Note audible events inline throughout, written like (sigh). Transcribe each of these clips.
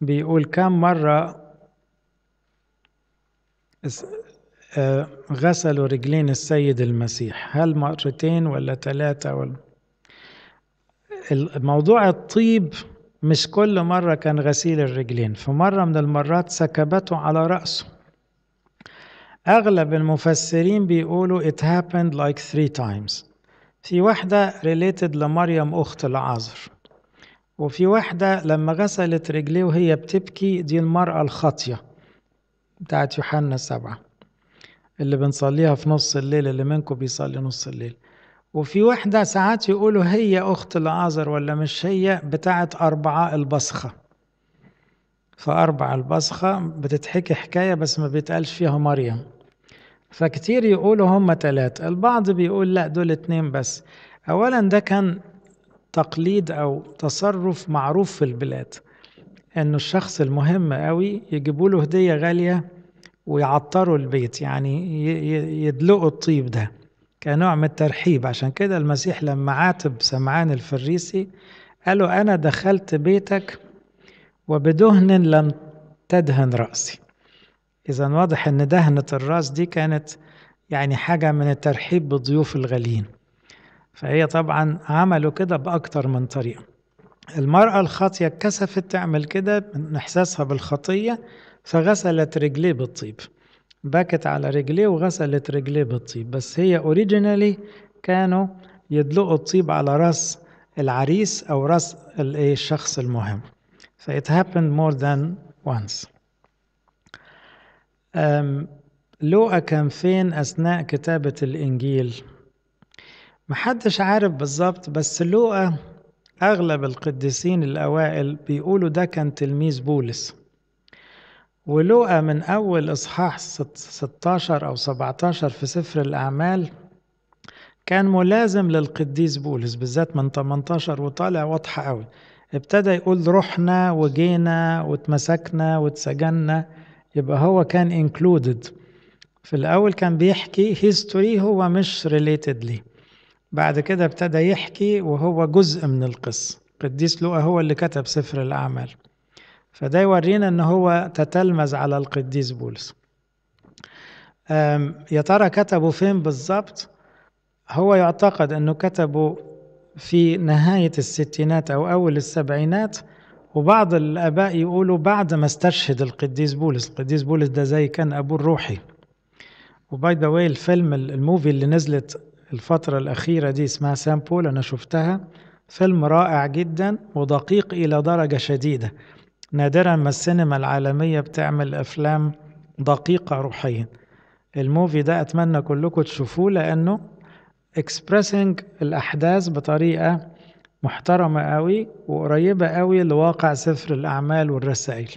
بيقول كم مرة آه، غسلوا رجلين السيد المسيح هل مرتين ولا ثلاثة ولا الموضوع الطيب مش كل مرة كان غسيل الرجلين في مرة من المرات سكبته على رأسه أغلب المفسرين بيقولوا it happened like three times في واحدة related لمريم أخت العازر وفي واحدة لما غسلت رجليه وهي بتبكي دي المرأة الخاطية بتاعت يوحنا السبعة اللي بنصليها في نص الليل اللي منكم بيصلي نص الليل وفي واحدة ساعات يقولوا هي أخت لعازر ولا مش هي بتاعت أربعاء البصخة فأربعة البصخة بتتحكي حكاية بس ما بيتقالش فيها مريم فكتير يقولوا هم ثلاث البعض بيقول لا دول اتنين بس أولا ده كان تقليد أو تصرف معروف في البلاد أنه الشخص المهم قوي يجيبوا له هدية غالية ويعطروا البيت يعني يدلقوا الطيب ده كنوع من الترحيب عشان كده المسيح لما عاتب سمعان الفريسي قالوا أنا دخلت بيتك وبدهن لم تدهن رأسي إذا واضح أن دهنة الرأس دي كانت يعني حاجة من الترحيب بالضيوف الغاليين فهي طبعا عملوا كده بأكتر من طريقة المرأة الخاطية اتكسفت تعمل كده من إحساسها بالخطية فغسلت رجليه بالطيب بكت على رجليه وغسلت رجليه بالطيب بس هي اوريجينالي كانوا يدلقوا الطيب على راس العريس أو راس إيه، الشخص المهم فإت it happened more than لوقا كان فين أثناء كتابة الإنجيل؟ محدش عارف بالظبط بس لوقا أغلب القديسين الأوائل بيقولوا ده كان تلميذ بولس ولوقا من أول إصحاح 16 أو 17 في سفر الأعمال كان ملازم للقديس بولس بالذات من 18 وطالع واضحة أوي ابتدى يقول رحنا وجينا واتمسكنا واتسجنا يبقى هو كان included في الأول كان بيحكي هيستوري هو مش related ليه بعد كده ابتدى يحكي وهو جزء من القصة قديس لوقا هو اللي كتب سفر الأعمال فده يورينا أن هو تتلمذ على القديس بولس يا ترى كتبه فين بالظبط هو يعتقد أنه كتبه في نهاية الستينات أو أول السبعينات وبعض الآباء يقولوا بعد ما استشهد القديس بولس القديس بولس ده زي كان أبوه الروحي وباي ذا واي الفيلم الموفي اللي نزلت الفترة الأخيرة دي اسمها سامبول أنا شفتها فيلم رائع جدا ودقيق إلى درجة شديدة نادرا ما السينما العالمية بتعمل أفلام دقيقة روحيا الموفي ده أتمنى كلكم تشوفوه لأنه اكسبريسنج الأحداث بطريقة محترمة قوي وقريبة قوي لواقع سفر الأعمال والرسائل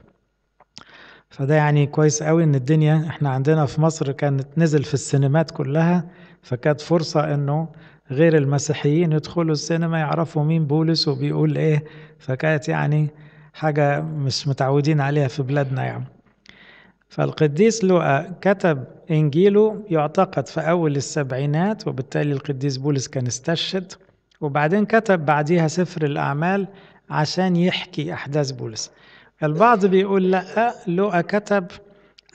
فده يعني كويس قوي ان الدنيا احنا عندنا في مصر كانت نزل في السينمات كلها فكانت فرصة أنه غير المسيحيين يدخلوا السينما يعرفوا مين بولس وبيقول إيه فكانت يعني حاجة مش متعودين عليها في بلادنا يعني فالقديس لوقا كتب إنجيله يعتقد في أول السبعينات وبالتالي القديس بولس كان استشهد وبعدين كتب بعديها سفر الأعمال عشان يحكي أحداث بولس البعض بيقول لا لوقا كتب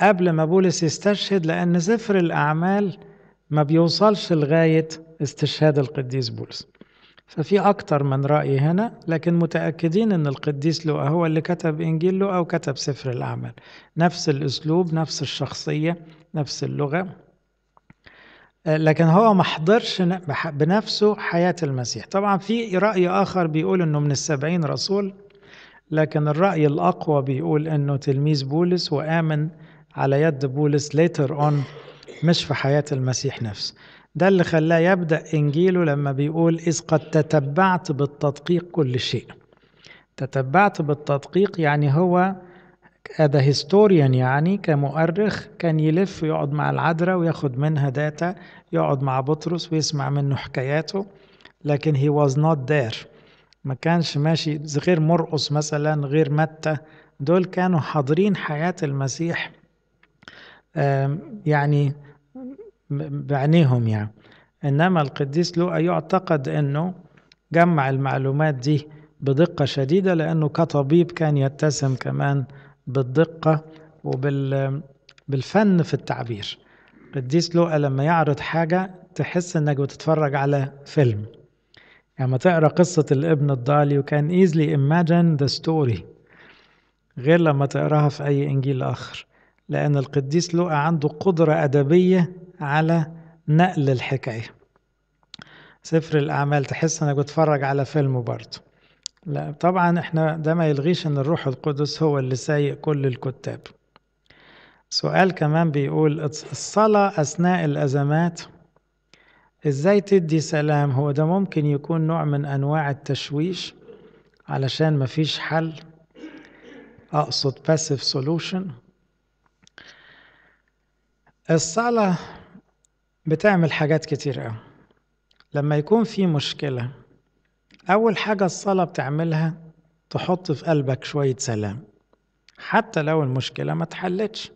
قبل ما بولس يستشهد لأن سفر الأعمال ما بيوصلش لغاية استشهاد القديس بولس ففي أكتر من رأي هنا لكن متأكدين أن القديس لو هو اللي كتب إنجيل أو وكتب سفر الأعمال نفس الأسلوب نفس الشخصية نفس اللغة لكن هو ما حضرش بنفسه حياة المسيح طبعا في رأي آخر بيقول أنه من السبعين رسول لكن الرأي الأقوى بيقول أنه تلميذ بولس وآمن على يد بولس later on مش في حياة المسيح نفسه ده اللي خلاه يبدأ إنجيله لما بيقول إذ قد تتبعت بالتدقيق كل شيء تتبعت بالتدقيق يعني هو هذا هيستوريان يعني كمؤرخ كان يلف يقعد مع العذراء وياخد منها داتا يقعد مع بطرس ويسمع منه حكاياته لكن هي واز نوت ذير ما كانش ماشي غير مرقص مثلا غير متى دول كانوا حاضرين حياة المسيح يعني بعينيهم يعني إنما القديس لوقا يعتقد أنه جمع المعلومات دي بدقة شديدة لأنه كطبيب كان يتسم كمان بالدقة وبالفن في التعبير القديس لوقا لما يعرض حاجة تحس إنك بتتفرج على فيلم يعني ما تقرا قصة الابن الضالي وكان easily imagine the story غير لما تقراها في أي إنجيل آخر لأن القديس لوقا عنده قدرة أدبية على نقل الحكاية سفر الأعمال تحس أنك بتفرج على فيلم برضه لا طبعا احنا ده ما يلغيش ان الروح القدس هو اللي سايق كل الكتاب سؤال كمان بيقول الصلاة أثناء الأزمات إزاي تدي سلام هو ده ممكن يكون نوع من أنواع التشويش علشان مفيش حل أقصد passive solution الصلاة بتعمل حاجات كتير قوي لما يكون في مشكلة أول حاجة الصلاة بتعملها تحط في قلبك شوية سلام حتى لو المشكلة ما تحلتش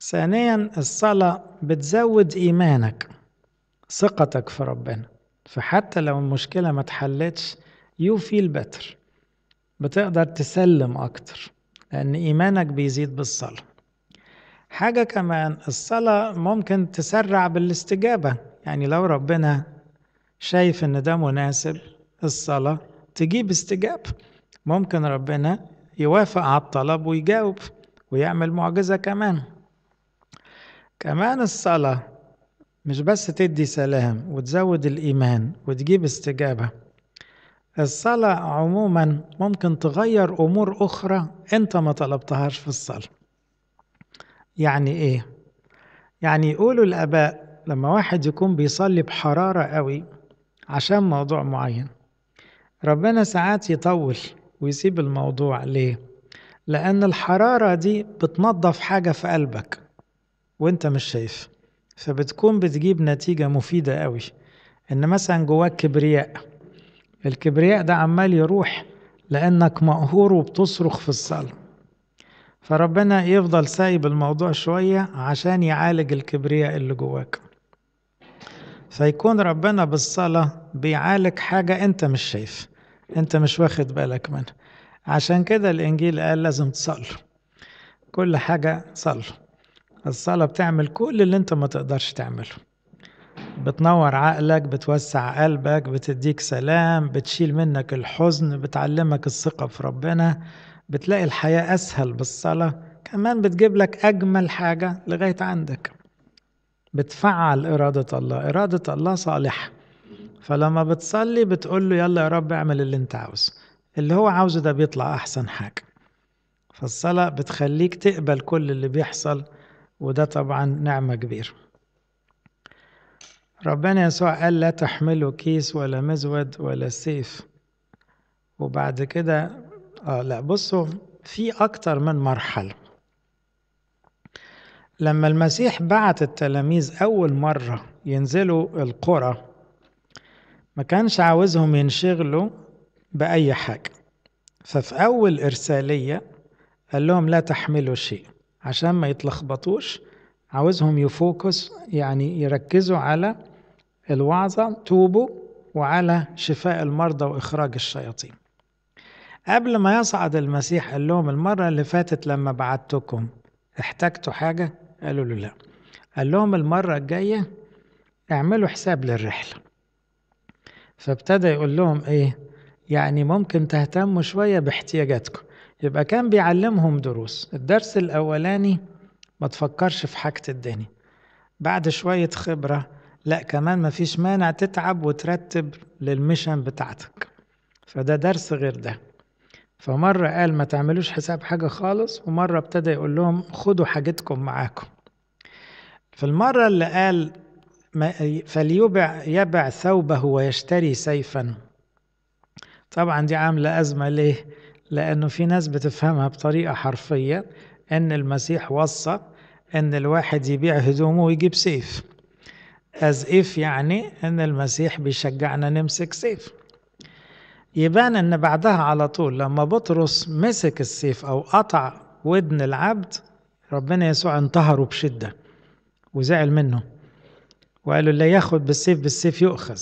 ثانيا الصلاة بتزود إيمانك ثقتك في ربنا فحتى لو المشكلة ما تحلتش يو فيل بتقدر تسلم أكتر لأن إيمانك بيزيد بالصلاة حاجة كمان الصلاة ممكن تسرع بالاستجابة يعني لو ربنا شايف إن ده مناسب الصلاة تجيب استجابة ممكن ربنا يوافق على الطلب ويجاوب ويعمل معجزة كمان كمان الصلاة مش بس تدي سلام وتزود الإيمان وتجيب استجابة الصلاة عموما ممكن تغير أمور أخرى أنت ما طلبتهاش في الصلاة يعني إيه؟ يعني يقولوا الآباء لما واحد يكون بيصلي بحرارة قوي عشان موضوع معين ربنا ساعات يطول ويسيب الموضوع ليه؟ لأن الحرارة دي بتنظف حاجة في قلبك وانت مش شايف فبتكون بتجيب نتيجة مفيدة قوي إن مثلا جواك كبرياء الكبرياء ده عمال يروح لأنك مقهور وبتصرخ في الصلاة فربنا يفضل سايب الموضوع شوية عشان يعالج الكبرياء اللي جواك فيكون ربنا بالصلاة بيعالج حاجة أنت مش شايف أنت مش واخد بالك منها عشان كده الإنجيل قال لازم تصلوا كل حاجة صلوا الصلاة بتعمل كل اللي أنت ما تقدرش تعمله بتنور عقلك بتوسع قلبك بتديك سلام بتشيل منك الحزن بتعلمك الثقة في ربنا بتلاقي الحياة أسهل بالصلاة كمان بتجيب لك أجمل حاجة لغاية عندك بتفعل إرادة الله إرادة الله صالحة فلما بتصلي بتقول له يلا يا رب اعمل اللي انت عاوزه اللي هو عاوزه ده بيطلع أحسن حاجة فالصلاة بتخليك تقبل كل اللي بيحصل وده طبعا نعمة كبيرة ربنا يسوع قال لا تحملوا كيس ولا مزود ولا سيف وبعد كده اه لا بصوا في اكتر من مرحله لما المسيح بعت التلاميذ اول مره ينزلوا القرى ما كانش عاوزهم ينشغلوا باي حاجه ففي اول ارساليه قال لهم لا تحملوا شيء عشان ما يتلخبطوش عاوزهم يفوكس يعني يركزوا على الوعظه توبوا وعلى شفاء المرضى واخراج الشياطين قبل ما يصعد المسيح قال لهم المرة اللي فاتت لما بعتكم احتجتوا حاجة قالوا له لا قال لهم المرة الجاية اعملوا حساب للرحلة فابتدى يقول لهم ايه يعني ممكن تهتموا شوية باحتياجاتكم يبقى كان بيعلمهم دروس الدرس الأولاني ما تفكرش في حاجة الدنيا بعد شوية خبرة لا كمان مفيش مانع تتعب وترتب للمشن بتاعتك فده درس غير ده فمرة قال ما تعملوش حساب حاجة خالص ومرة ابتدى يقول لهم خدوا حاجتكم معاكم في المرة اللي قال فليبع يبع ثوبه ويشتري سيفا طبعا دي عاملة أزمة ليه؟ لأنه في ناس بتفهمها بطريقة حرفية أن المسيح وصى أن الواحد يبيع هدومه ويجيب سيف as if يعني أن المسيح بيشجعنا نمسك سيف يبان ان بعدها على طول لما بطرس مسك السيف او قطع ودن العبد ربنا يسوع انتهره بشده وزعل منه وقالوا اللي ياخد بالسيف بالسيف يؤخذ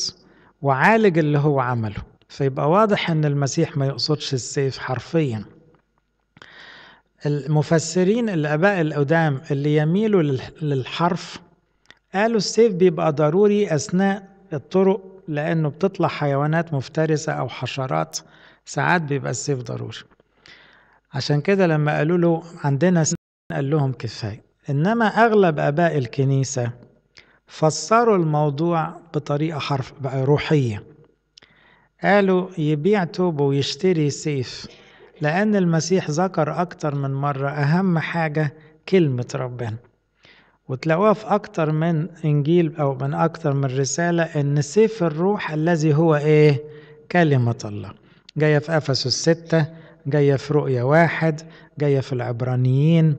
وعالج اللي هو عمله فيبقى واضح ان المسيح ما يقصدش السيف حرفيا المفسرين الاباء القدام اللي يميلوا للحرف قالوا السيف بيبقى ضروري اثناء الطرق لأنه بتطلع حيوانات مفترسة أو حشرات ساعات بيبقى السيف ضروري عشان كده لما قالوا له عندنا سن قال لهم كفاية إنما أغلب آباء الكنيسة فسروا الموضوع بطريقة حرف روحية قالوا يبيع توب ويشتري سيف لأن المسيح ذكر أكتر من مرة أهم حاجة كلمة ربنا وتلاقوها في أكتر من إنجيل أو من أكتر من رسالة إن سيف الروح الذي هو إيه؟ كلمة الله جاية في أفسس الستة جاية في رؤية واحد جاية في العبرانيين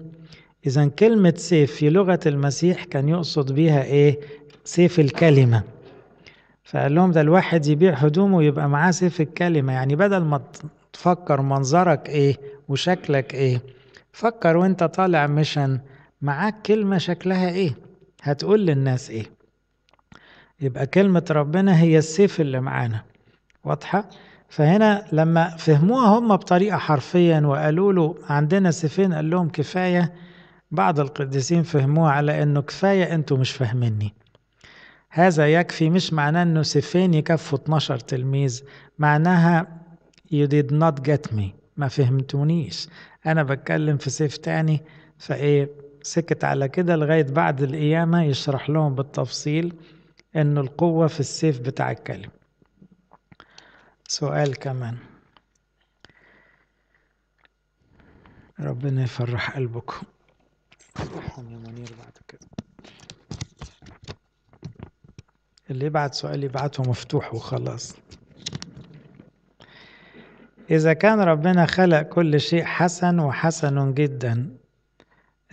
إذا كلمة سيف في لغة المسيح كان يقصد بيها إيه؟ سيف الكلمة فقال لهم ده الواحد يبيع هدومه يبقى معاه سيف الكلمة يعني بدل ما تفكر منظرك إيه وشكلك إيه فكر وانت طالع مشان معاك كلمة شكلها إيه هتقول للناس إيه يبقى كلمة ربنا هي السيف اللي معانا واضحة فهنا لما فهموها هم بطريقة حرفيا وقالوا له عندنا سيفين قال لهم كفاية بعض القديسين فهموها على أنه كفاية أنتوا مش فاهميني هذا يكفي مش معناه أنه سيفين يكفوا 12 تلميذ معناها you did not get me ما فهمتونيش أنا بتكلم في سيف تاني فإيه سكت على كده لغاية بعد القيامة يشرح لهم بالتفصيل إن القوة في السيف بتاع الكلم سؤال كمان ربنا يفرح قلبكم بعد كده اللي يبعت سؤال يبعته مفتوح وخلاص إذا كان ربنا خلق كل شيء حسن وحسن جدا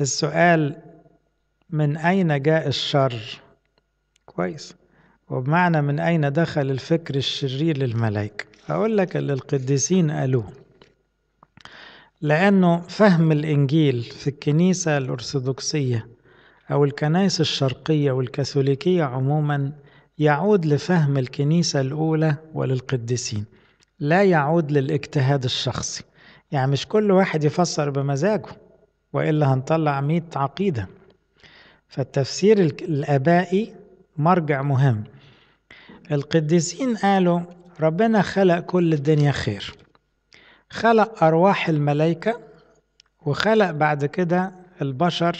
السؤال من أين جاء الشر؟ كويس وبمعنى من أين دخل الفكر الشرير للملائكة أقول لك اللي القديسين قالوه لأنه فهم الإنجيل في الكنيسة الأرثوذكسية أو الكنائس الشرقية والكاثوليكية عموما يعود لفهم الكنيسة الأولى وللقديسين لا يعود للاجتهاد الشخصي يعني مش كل واحد يفسر بمزاجه وإلا هنطلع 100 عقيدة فالتفسير الآبائي مرجع مهم القديسين قالوا ربنا خلق كل الدنيا خير خلق أرواح الملائكة وخلق بعد كده البشر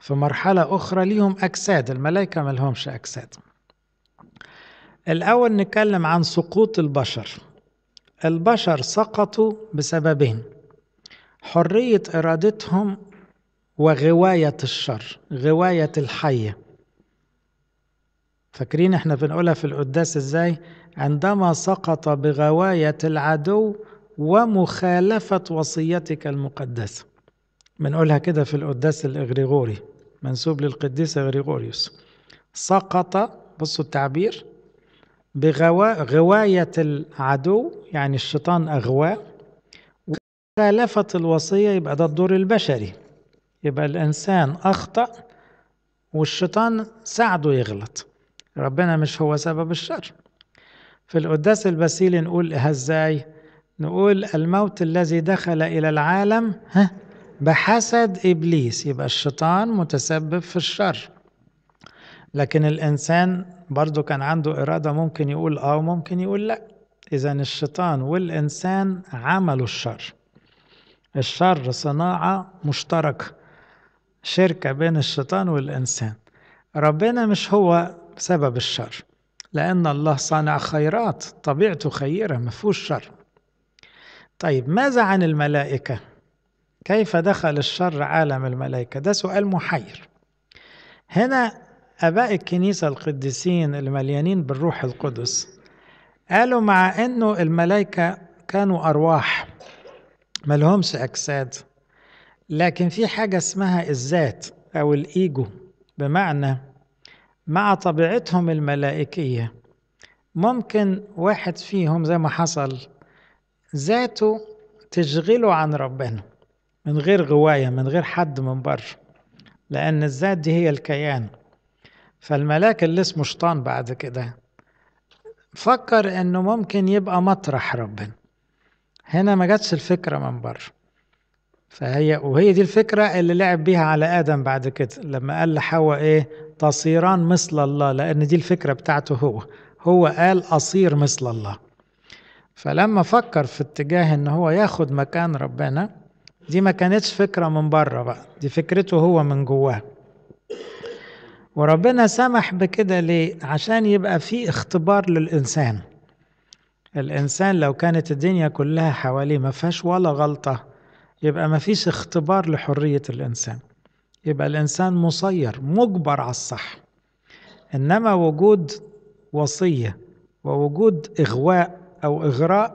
في مرحلة أخرى ليهم أجساد الملائكة ملهمش أجساد الأول نتكلم عن سقوط البشر البشر سقطوا بسببين حرية إرادتهم وغواية الشر غواية الحية فاكرين احنا بنقولها في القداس ازاي عندما سقط بغواية العدو ومخالفة وصيتك المقدسة بنقولها كده في القداس الإغريغوري منسوب للقديس غريغوريوس سقط بصوا التعبير بغواية العدو يعني الشيطان أغواه خالفت الوصية يبقى ده الدور البشري يبقى الإنسان أخطأ والشيطان ساعده يغلط ربنا مش هو سبب الشر في القداس البسيل نقول إيه ازاي نقول الموت الذي دخل إلى العالم ها بحسد إبليس يبقى الشيطان متسبب في الشر لكن الإنسان برضو كان عنده إرادة ممكن يقول آه وممكن يقول لأ إذا الشيطان والإنسان عملوا الشر الشر صناعة مشتركة شركة بين الشيطان والإنسان ربنا مش هو سبب الشر لأن الله صانع خيرات طبيعته خيرة ما فيهوش شر طيب ماذا عن الملائكة؟ كيف دخل الشر عالم الملائكة؟ ده سؤال محير هنا آباء الكنيسة القديسين المليانين بالروح القدس قالوا مع أنه الملائكة كانوا أرواح ملهمش أجساد لكن في حاجة اسمها الذات أو الإيجو بمعنى مع طبيعتهم الملائكية ممكن واحد فيهم زي ما حصل ذاته تشغله عن ربنا من غير غواية من غير حد من بره لأن الذات دي هي الكيان فالملاك اللي اسمه شيطان بعد كده فكر انه ممكن يبقى مطرح ربنا هنا ما جاتش الفكرة من بره فهي وهي دي الفكرة اللي لعب بيها على آدم بعد كده لما قال لحواء إيه تصيران مثل الله لأن دي الفكرة بتاعته هو هو قال أصير مثل الله فلما فكر في اتجاه إن هو ياخد مكان ربنا دي ما كانتش فكرة من بره بقى دي فكرته هو من جواه وربنا سمح بكده ليه عشان يبقى في اختبار للإنسان الإنسان لو كانت الدنيا كلها حواليه ما فيهاش ولا غلطة يبقى ما فيش اختبار لحرية الإنسان يبقى الإنسان مصير مجبر على الصح إنما وجود وصية ووجود إغواء أو إغراء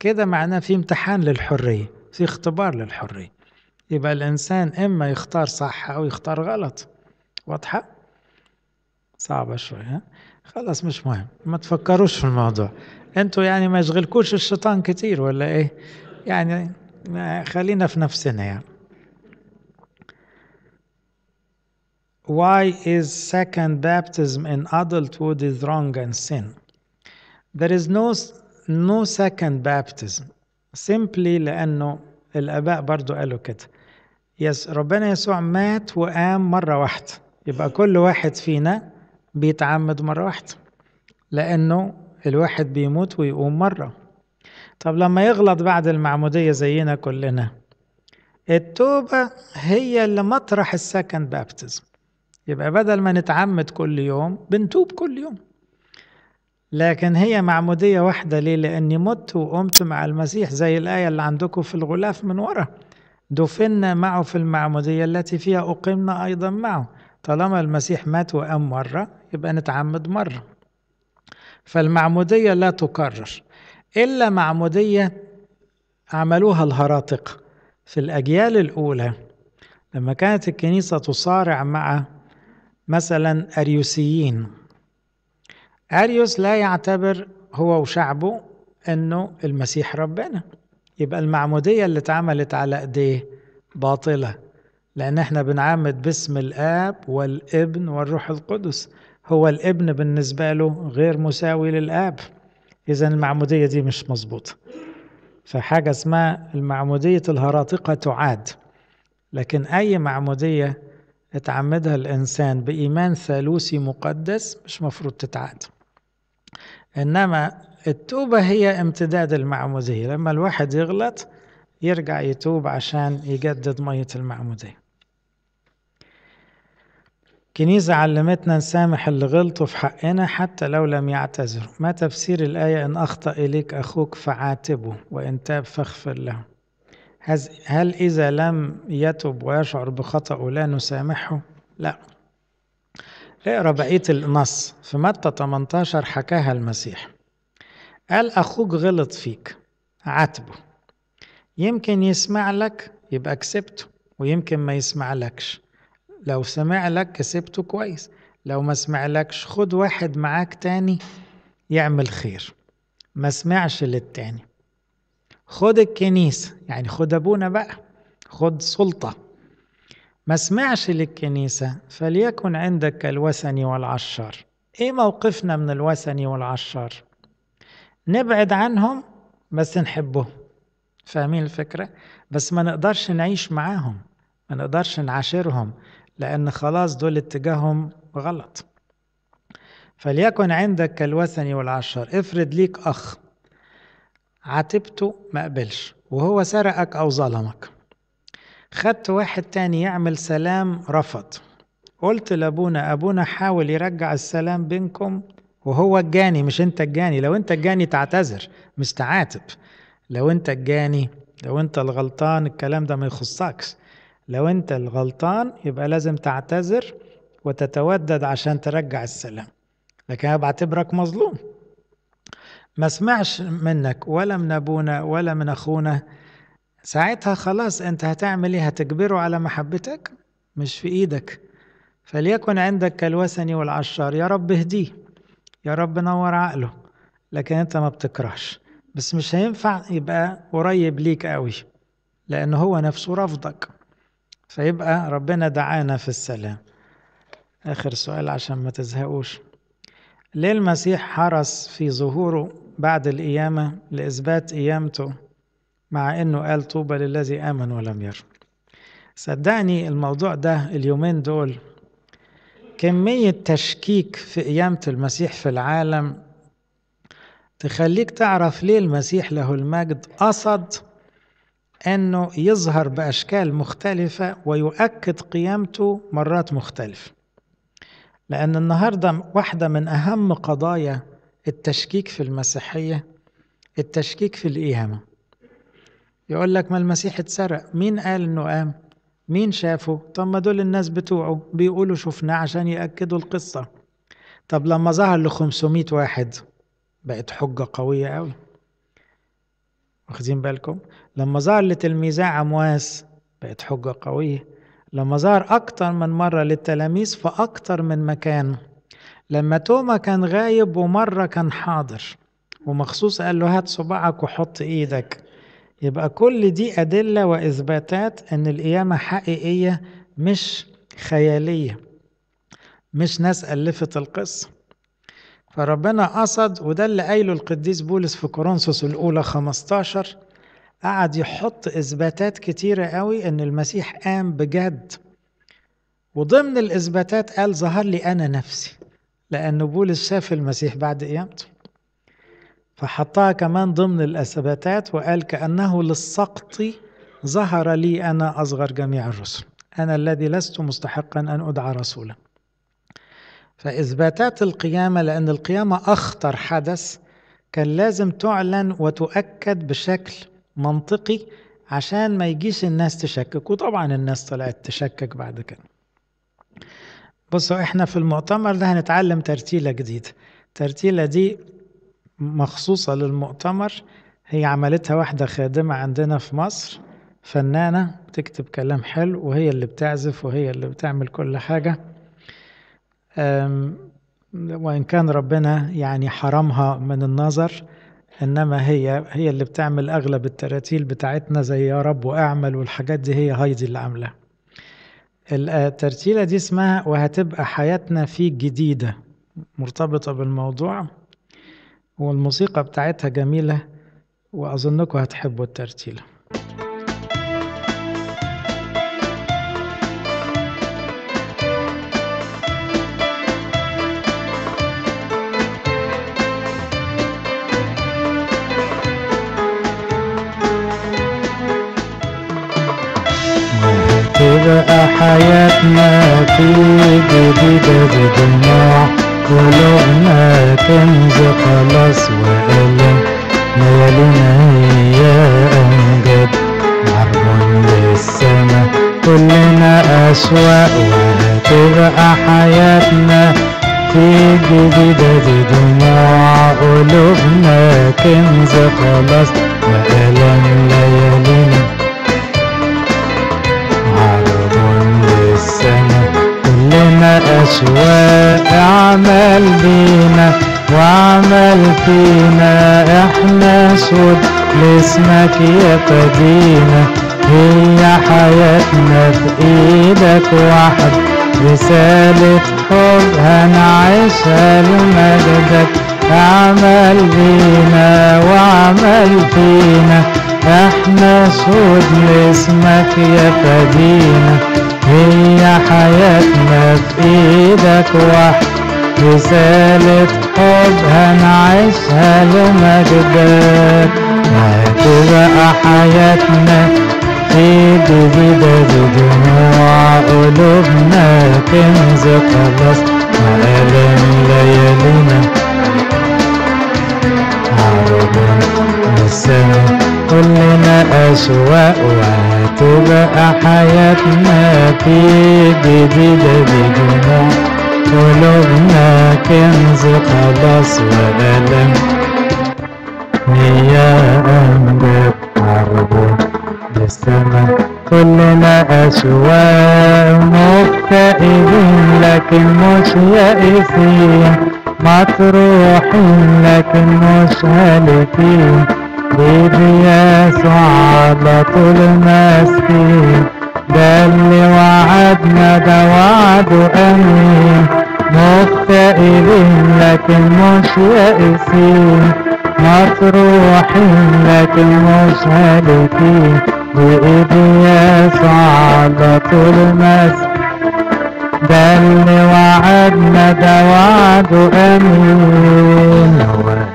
كده معناه في امتحان للحرية في اختبار للحرية يبقى الإنسان إما يختار صح أو يختار غلط واضحة؟ صعبة شوية خلاص مش مهم ما تفكروش في الموضوع انتوا يعني ما يشغلكوش الشيطان كتير ولا ايه يعني خلينا في نفسنا يعني Why is second baptism in adulthood is wrong and sin? There is no no second baptism simply لأنه الآباء برضو قالوا كده يس ربنا يسوع مات وقام مرة واحدة يبقى كل واحد فينا بيتعمد مرة واحدة لأنه الواحد بيموت ويقوم مرة طب لما يغلط بعد المعمودية زينا كلنا التوبة هي اللي مطرح السكند بابتزم يبقى بدل ما نتعمد كل يوم بنتوب كل يوم لكن هي معمودية واحدة ليه؟ لأني مت وقمت مع المسيح زي الآية اللي عندكم في الغلاف من ورا دفنا معه في المعمودية التي فيها أقمنا أيضا معه طالما المسيح مات وقام مرة يبقى نتعمد مرة فالمعمودية لا تكرر إلا معمودية عملوها الهراطقة في الأجيال الأولى لما كانت الكنيسة تصارع مع مثلا أريوسيين أريوس لا يعتبر هو وشعبه أنه المسيح ربنا يبقى المعمودية اللي اتعملت على إيديه باطلة لأن احنا بنعمد باسم الآب والابن والروح القدس هو الابن بالنسبة له غير مساوي للآب إذا المعمودية دي مش مظبوطة فحاجة اسمها المعمودية الهراطقة تعاد لكن أي معمودية اتعمدها الإنسان بإيمان ثالوثي مقدس مش مفروض تتعاد إنما التوبة هي امتداد المعمودية لما الواحد يغلط يرجع يتوب عشان يجدد مية المعمودية الكنيسة علمتنا نسامح اللي غلطوا في حقنا حتى لو لم يعتذروا ما تفسير الآية إن أخطأ إليك أخوك فعاتبه وإن تاب فاغفر له هل إذا لم يتب ويشعر بخطأه لا نسامحه؟ لا اقرأ بقية النص في متى 18 حكاها المسيح قال أخوك غلط فيك عاتبه يمكن يسمع لك يبقى كسبته ويمكن ما يسمع لكش لو سمع لك كسبته كويس لو ما سمعلكش خد واحد معاك تاني يعمل خير ما سمعش للتاني خد الكنيسة يعني خد أبونا بقى خد سلطة ما سمعش للكنيسة فليكن عندك الوثني والعشار إيه موقفنا من الوثني والعشار نبعد عنهم بس نحبهم فاهمين الفكرة بس ما نقدرش نعيش معاهم ما نقدرش نعاشرهم لأن خلاص دول اتجاههم غلط فليكن عندك كالوثني والعشر افرض ليك أخ عاتبته ما قبلش وهو سرقك أو ظلمك خدت واحد تاني يعمل سلام رفض قلت لأبونا أبونا حاول يرجع السلام بينكم وهو الجاني مش أنت الجاني لو أنت الجاني تعتذر مش تعاتب لو أنت الجاني لو أنت الغلطان الكلام ده ما يخصكش لو انت الغلطان يبقى لازم تعتذر وتتودد عشان ترجع السلام لكن انا بعتبرك مظلوم ما سمعش منك ولا من ابونا ولا من اخونا ساعتها خلاص انت هتعمل ايه هتجبره على محبتك مش في ايدك فليكن عندك كالوثني والعشار يا رب اهديه يا رب نور عقله لكن انت ما بتكرهش بس مش هينفع يبقى قريب ليك قوي لان هو نفسه رفضك فيبقى ربنا دعانا في السلام آخر سؤال عشان ما تزهقوش ليه المسيح حرص في ظهوره بعد القيامة لإثبات قيامته مع إنه قال طوبى للذي آمن ولم ير صدقني الموضوع ده اليومين دول كمية تشكيك في قيامة المسيح في العالم تخليك تعرف ليه المسيح له المجد قصد أنه يظهر بأشكال مختلفة ويؤكد قيامته مرات مختلفة لأن النهاردة واحدة من أهم قضايا التشكيك في المسيحية التشكيك في الإيهامة يقول لك ما المسيح اتسرق مين قال إنه قام مين شافه طب ما دول الناس بتوعه بيقولوا شفناه عشان يأكدوا القصة طب لما ظهر ل 500 واحد بقت حجة قوية قوي واخدين بالكم لما ظهر لتلميذه عمواس بقت حجة قوية لما ظهر أكتر من مرة للتلاميذ في أكتر من مكان لما توما كان غايب ومرة كان حاضر ومخصوص قال له هات صباعك وحط إيدك يبقى كل دي أدلة وإثباتات إن القيامة حقيقية مش خيالية مش ناس ألفت القصة فربنا قصد وده اللي قايله القديس بولس في كورنثوس الأولى 15 قعد يحط إثباتات كتيرة قوي إن المسيح قام بجد وضمن الإثباتات قال ظهر لي أنا نفسي لأن بولس شاف المسيح بعد قيامته فحطها كمان ضمن الإثباتات وقال كأنه للسقط ظهر لي أنا أصغر جميع الرسل أنا الذي لست مستحقا أن أدعى رسولا فإثباتات القيامة لأن القيامة أخطر حدث كان لازم تعلن وتؤكد بشكل منطقي عشان ما يجيش الناس تشكك وطبعا الناس طلعت تشكك بعد كده بصوا احنا في المؤتمر ده هنتعلم ترتيلة جديدة ترتيلة دي مخصوصة للمؤتمر هي عملتها واحدة خادمة عندنا في مصر فنانة بتكتب كلام حلو وهي اللي بتعزف وهي اللي بتعمل كل حاجة وإن كان ربنا يعني حرمها من النظر انما هي هي اللي بتعمل اغلب التراتيل بتاعتنا زي يا رب واعمل والحاجات دي هي هايدي اللي عاملاها آه، الترتيله دي اسمها وهتبقى حياتنا في جديده مرتبطه بالموضوع والموسيقى بتاعتها جميله واظنكم هتحبوا الترتيله تبقى حياتنا في جديدة بدموع قلوبنا كنز خلاص وألم ليالينا هي أمجد عربون للسما كلنا أشواق وهتبقى حياتنا في جديدة بدمع قلوبنا كنز خلاص وألم أشواق اعمل بينا وعمل فينا احنا سود لاسمك يا فدينا هي حياتنا في ايدك واحد رسالة حب هنعيشها لمجدك اعمل بينا وعمل فينا احنا سود لاسمك يا فدينا هي حياتنا في ايدك وحدك رسالة حب هنعيشها لمجدك هتبقى حياتنا في جديدة بدموع قلوبنا كنز خلاص وآلام ليالينا عربنا نسينا كلنا أشواق وعين وبقى حياتنا في جديدة بجنة قلوبنا كنز خلاص وألم لم يا أنجب عربه للسما كلنا أشواق مكتئبين لكن مش يائسين مطروحين لكن مش هالكين حبيبي يسوع على طول مسكين ده اللي وعدنا ده وعده امين مختئبين لكن مش يائسين مطروحين لكن مش هالكين بإيدي يسوع على طول مسكين ده اللي وعدنا ده وعده امين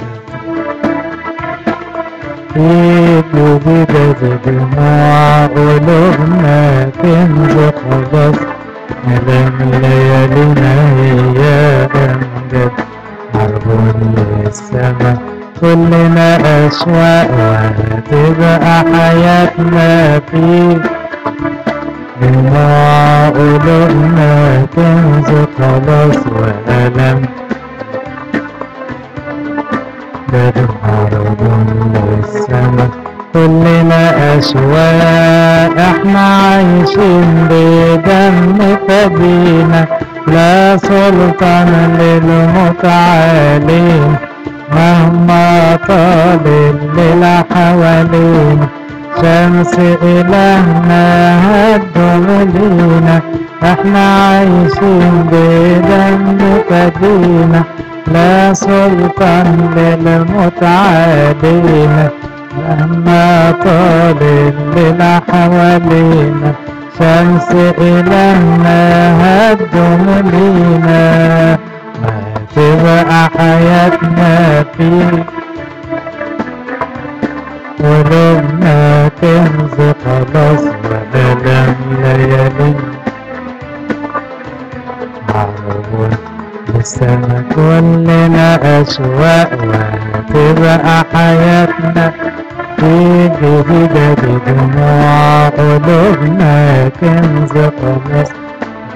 في بدت دموع قلوبنا تنزق خلاص ألم ليالينا هي أمجد حرب للسما كلنا اشواق وهتبقى حياتنا فيه دموع قلوبنا كنز خلاص وألم كلنا أشواق احنا عايشين بدم فدينا لا سلطان للموت علينا مهما طال الليل حوالينا شمس إلهنا هدم لينا احنا عايشين بدم فدينا لا سلطان للمتعالين مهما طال لنا حوالينا شمس إلهنا هدم لينا ما تبقى حياتنا فيه ولما تنزل خلاص دام ليالينا سما كلنا أسوأ وتبقى حياتنا في جديدة بدموع قلوبنا كنز قمص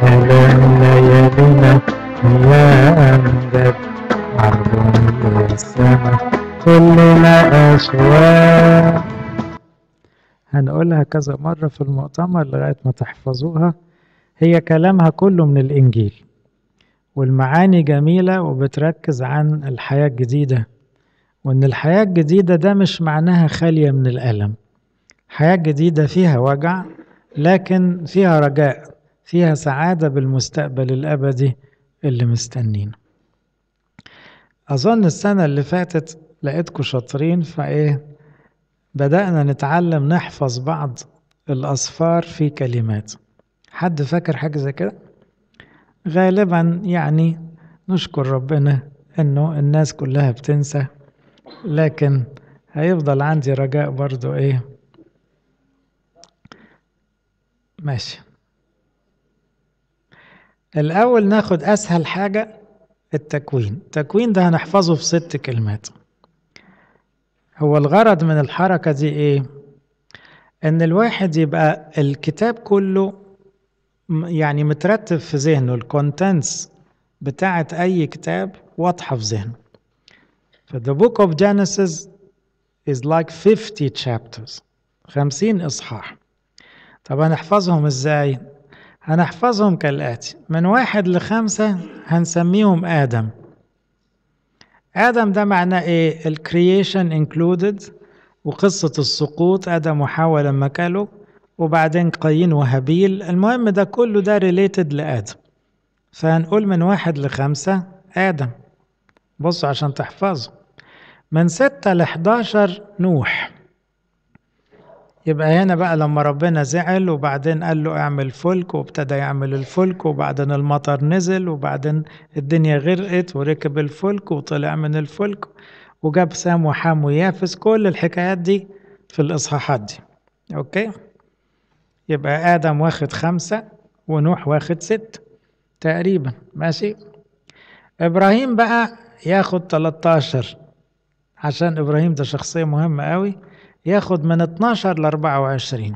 هلم ليالينا يا أمجد عرض للسما كلنا أسوأ هنقولها كذا مرة في المؤتمر لغاية ما تحفظوها هي كلامها كله من الإنجيل والمعاني جميلة وبتركز عن الحياة الجديدة وإن الحياة الجديدة ده مش معناها خالية من الألم حياة جديدة فيها وجع لكن فيها رجاء فيها سعادة بالمستقبل الأبدي اللي مستنين أظن السنة اللي فاتت لقيتكم شاطرين فإيه بدأنا نتعلم نحفظ بعض الأصفار في كلمات حد فاكر حاجة زي كده؟ غالبا يعني نشكر ربنا انه الناس كلها بتنسى لكن هيفضل عندي رجاء برضو ايه ماشي الاول ناخد اسهل حاجة التكوين التكوين ده هنحفظه في ست كلمات هو الغرض من الحركة دي ايه ان الواحد يبقى الكتاب كله يعني مترتب في ذهنه الكونتنتس بتاعت أي كتاب واضحة في ذهنه فذا بوك اوف جينيسيس is like 50 chapters 50 إصحاح طب هنحفظهم إزاي؟ هنحفظهم كالآتي من واحد لخمسة هنسميهم آدم آدم ده معناه إيه؟ الكرييشن انكلودد وقصة السقوط آدم وحواء لما كلوا وبعدين قايين وهابيل المهم ده كله ده ريليتد لآدم فهنقول من واحد لخمسة آدم بصوا عشان تحفظوا من ستة لحداشر نوح يبقى هنا بقى لما ربنا زعل وبعدين قال له اعمل فلك وابتدى يعمل الفلك وبعدين المطر نزل وبعدين الدنيا غرقت وركب الفلك وطلع من الفلك وجاب سام وحام ويافس كل الحكايات دي في الإصحاحات دي أوكي يبقى آدم واخد خمسة ونوح واخد ستة تقريبا ماشي إبراهيم بقى ياخد 13 عشان إبراهيم ده شخصية مهمة قوي ياخد من 12 ل 24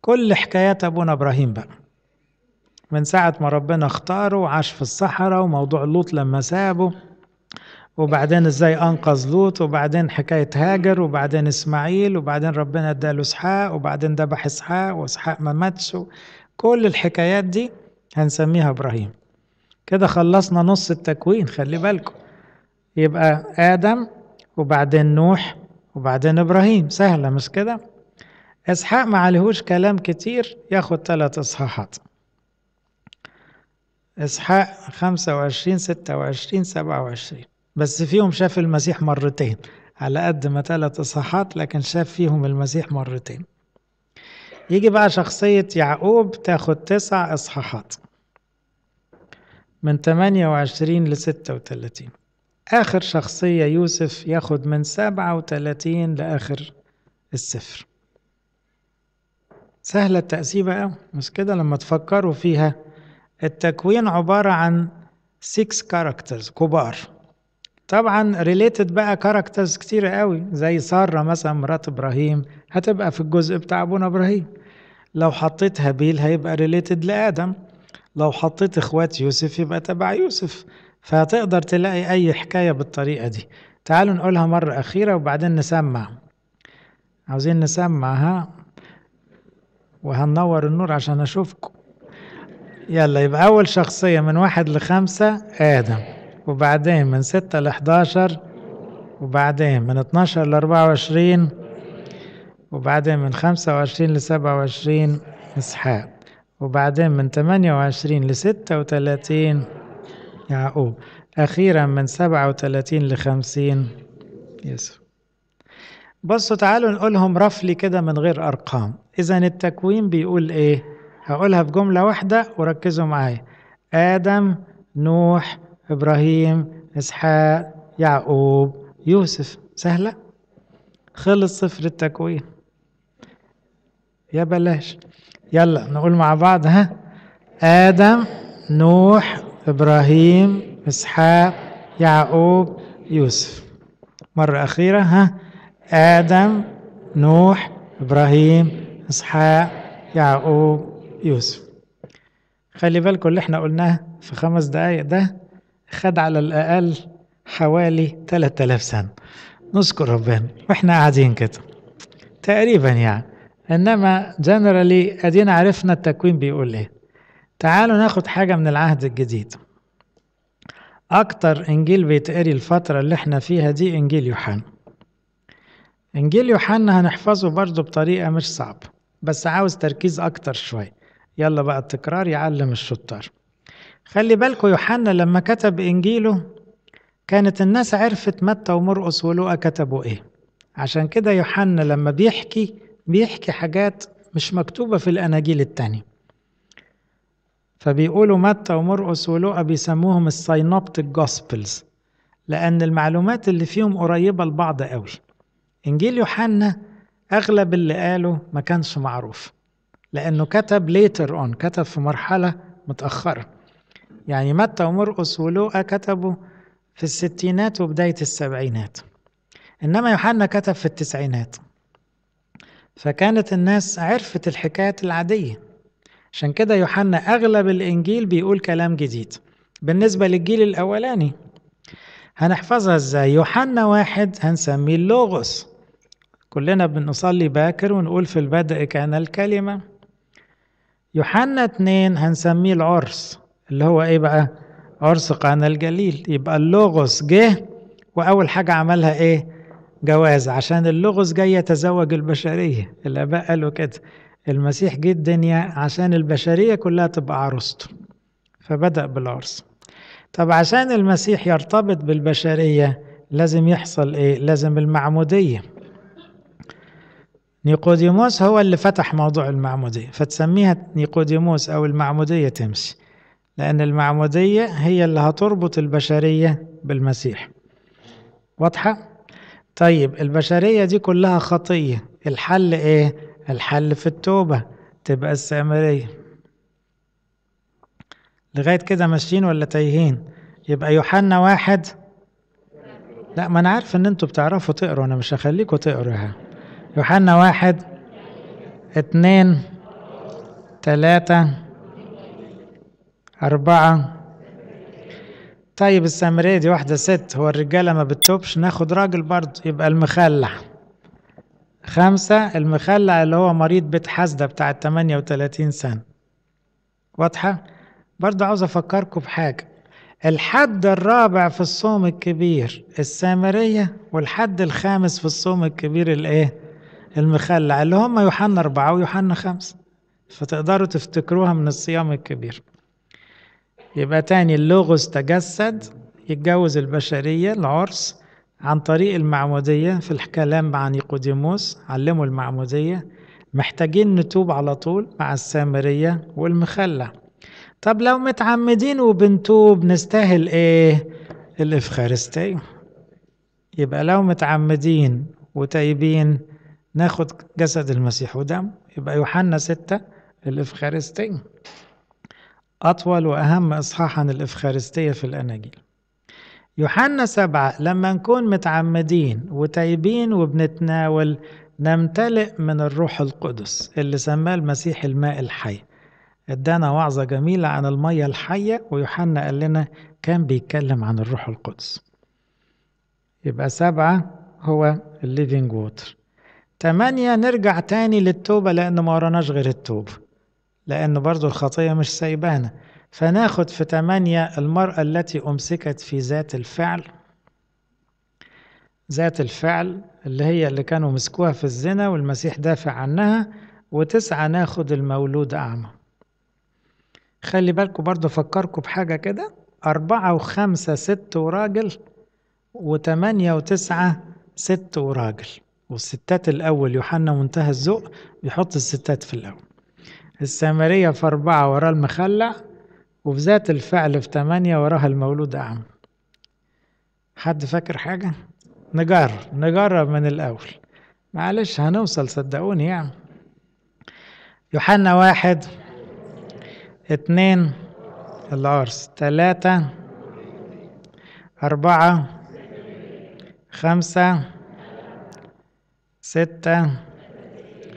كل حكايات أبونا إبراهيم بقى من ساعة ما ربنا اختاره وعاش في الصحراء وموضوع لوط لما سابه وبعدين ازاي انقذ لوط وبعدين حكايه هاجر وبعدين اسماعيل وبعدين ربنا اداله اسحاق وبعدين ذبح اسحاق واسحاق ما ماتش كل الحكايات دي هنسميها ابراهيم كده خلصنا نص التكوين خلي بالكم يبقى ادم وبعدين نوح وبعدين ابراهيم سهله مش كده اسحاق ما عليهوش كلام كتير ياخد ثلاث اصحاحات إسحاق خمسة وعشرين ستة وعشرين سبعة وعشرين بس فيهم شاف المسيح مرتين على قد ما ثلاث إصحاحات لكن شاف فيهم المسيح مرتين يجي بقى شخصية يعقوب تاخد تسع إصحاحات من 28 ل 36 آخر شخصية يوسف ياخد من 37 لآخر السفر سهلة التقسيمة مش كده لما تفكروا فيها التكوين عبارة عن 6 كاركترز كبار طبعا ريليتد بقى كاركترز كتيرة قوي زي سارة مثلا مرات ابراهيم هتبقى في الجزء بتاع ابونا ابراهيم لو حطيت هابيل هيبقى ريليتد لادم لو حطيت اخوات يوسف يبقى تبع يوسف فهتقدر تلاقي اي حكايه بالطريقه دي تعالوا نقولها مره اخيره وبعدين نسمع عاوزين نسمع ها وهنور النور عشان اشوفكم يلا يبقى اول شخصيه من واحد لخمسه ادم وبعدين من ستة ل 11 وبعدين من 12 ل 24 وبعدين من 25 ل 27 إسحاق وبعدين من 28 ل 36 يعقوب أخيرا من 37 ل 50 يوسف بصوا تعالوا نقولهم رفلي كده من غير أرقام إذا التكوين بيقول إيه هقولها في جملة واحدة وركزوا معايا آدم نوح إبراهيم إسحاق يعقوب يوسف سهلة خلص صفر التكوين يا بلاش يلا نقول مع بعض ها آدم نوح إبراهيم إسحاق يعقوب يوسف مرة أخيرة ها آدم نوح إبراهيم إسحاق يعقوب يوسف خلي بالكم اللي احنا قلناه في خمس دقايق ده خد على الأقل حوالي 3000 سنة نذكر ربنا واحنا قاعدين كده تقريبا يعني انما جنرالي ادينا عرفنا التكوين بيقول ايه تعالوا ناخد حاجة من العهد الجديد اكتر انجيل بيتقري الفترة اللي احنا فيها دي انجيل يوحنا انجيل يوحنا هنحفظه برضه بطريقة مش صعبة بس عاوز تركيز اكتر شوية يلا بقى التكرار يعلم الشطار خلي بالكوا يوحنا لما كتب إنجيله كانت الناس عرفت متى ومرقس ولوقا كتبوا إيه عشان كده يوحنا لما بيحكي بيحكي حاجات مش مكتوبة في الأناجيل التانية فبيقولوا متى ومرقس ولوقا بيسموهم الساينوبتيك جوسبلز لأن المعلومات اللي فيهم قريبة لبعض قوي إنجيل يوحنا أغلب اللي قاله ما كانش معروف لأنه كتب ليتر أون كتب في مرحلة متأخرة يعني متى ومرقس ولوقا كتبوا في الستينات وبداية السبعينات إنما يوحنا كتب في التسعينات فكانت الناس عرفت الحكايات العادية عشان كده يوحنا أغلب الإنجيل بيقول كلام جديد بالنسبة للجيل الأولاني هنحفظها إزاي يوحنا واحد هنسميه اللوغوس كلنا بنصلي باكر ونقول في البدء كان الكلمة يوحنا اتنين هنسميه العرس اللي هو ايه بقى ارسق عن الجليل يبقى اللغز جه واول حاجه عملها ايه جواز عشان اللغز جاي يتزوج البشرية الآباء قالوا كده المسيح جه الدنيا عشان البشرية كلها تبقى عروسته فبدأ بالعرس طب عشان المسيح يرتبط بالبشرية لازم يحصل إيه؟ لازم المعمودية نيقوديموس هو اللي فتح موضوع المعمودية فتسميها نيقوديموس أو المعمودية تمشي لأن المعمودية هي اللي هتربط البشرية بالمسيح واضحة؟ طيب البشرية دي كلها خطية الحل إيه؟ الحل في التوبة تبقى السامرية لغاية كده ماشيين ولا تايهين؟ يبقى يوحنا واحد لا ما أنا عارف إن أنتوا بتعرفوا تقروا أنا مش هخليكوا تقروا يعني. يوحنا واحد اتنين تلاتة أربعة طيب السامرية دي واحدة ست هو الرجالة ما بتتوبش ناخد راجل برضه يبقى المخلع خمسة المخلع اللي هو مريض بيت حاسدة بتاع التمانية وتلاتين سنة واضحة؟ برضه عاوز أفكركم بحاجة الحد الرابع في الصوم الكبير السامرية والحد الخامس في الصوم الكبير الايه؟ المخلع اللي هم يوحنا أربعة ويوحنا خمسة فتقدروا تفتكروها من الصيام الكبير يبقى تاني اللغز تجسد يتجوز البشرية العرس عن طريق المعمودية في الكلام مع نيقوديموس علموا المعمودية محتاجين نتوب على طول مع السامرية والمخلة طب لو متعمدين وبنتوب نستاهل ايه الافخارستي يبقى لو متعمدين وتايبين ناخد جسد المسيح ودم يبقى يوحنا ستة الافخارستي أطول وأهم إصحاح عن الإفخارستية في الأناجيل يوحنا سبعة لما نكون متعمدين وتايبين وبنتناول نمتلئ من الروح القدس اللي سماه المسيح الماء الحي ادانا وعظة جميلة عن المية الحية ويوحنا قال لنا كان بيتكلم عن الروح القدس يبقى سبعة هو الليفينج ووتر تمانية نرجع تاني للتوبة لأن ما وراناش غير التوبة لأن برضو الخطية مش سايبانا فناخد في تمانية المرأة التي أمسكت في ذات الفعل ذات الفعل اللي هي اللي كانوا مسكوها في الزنا والمسيح دافع عنها وتسعة ناخد المولود أعمى خلي بالكم برضو فكركم بحاجة كده أربعة وخمسة ست وراجل وتمانية وتسعة ست وراجل والستات الأول يوحنا منتهى الذوق بيحط الستات في الأول السامرية في أربعة وراء المخلع وفي ذات الفعل في تمانية وراها المولود أعمى حد فاكر حاجة؟ نجرب نجرب من الأول معلش هنوصل صدقوني يعني يوحنا واحد اتنين العرس تلاتة أربعة خمسة ستة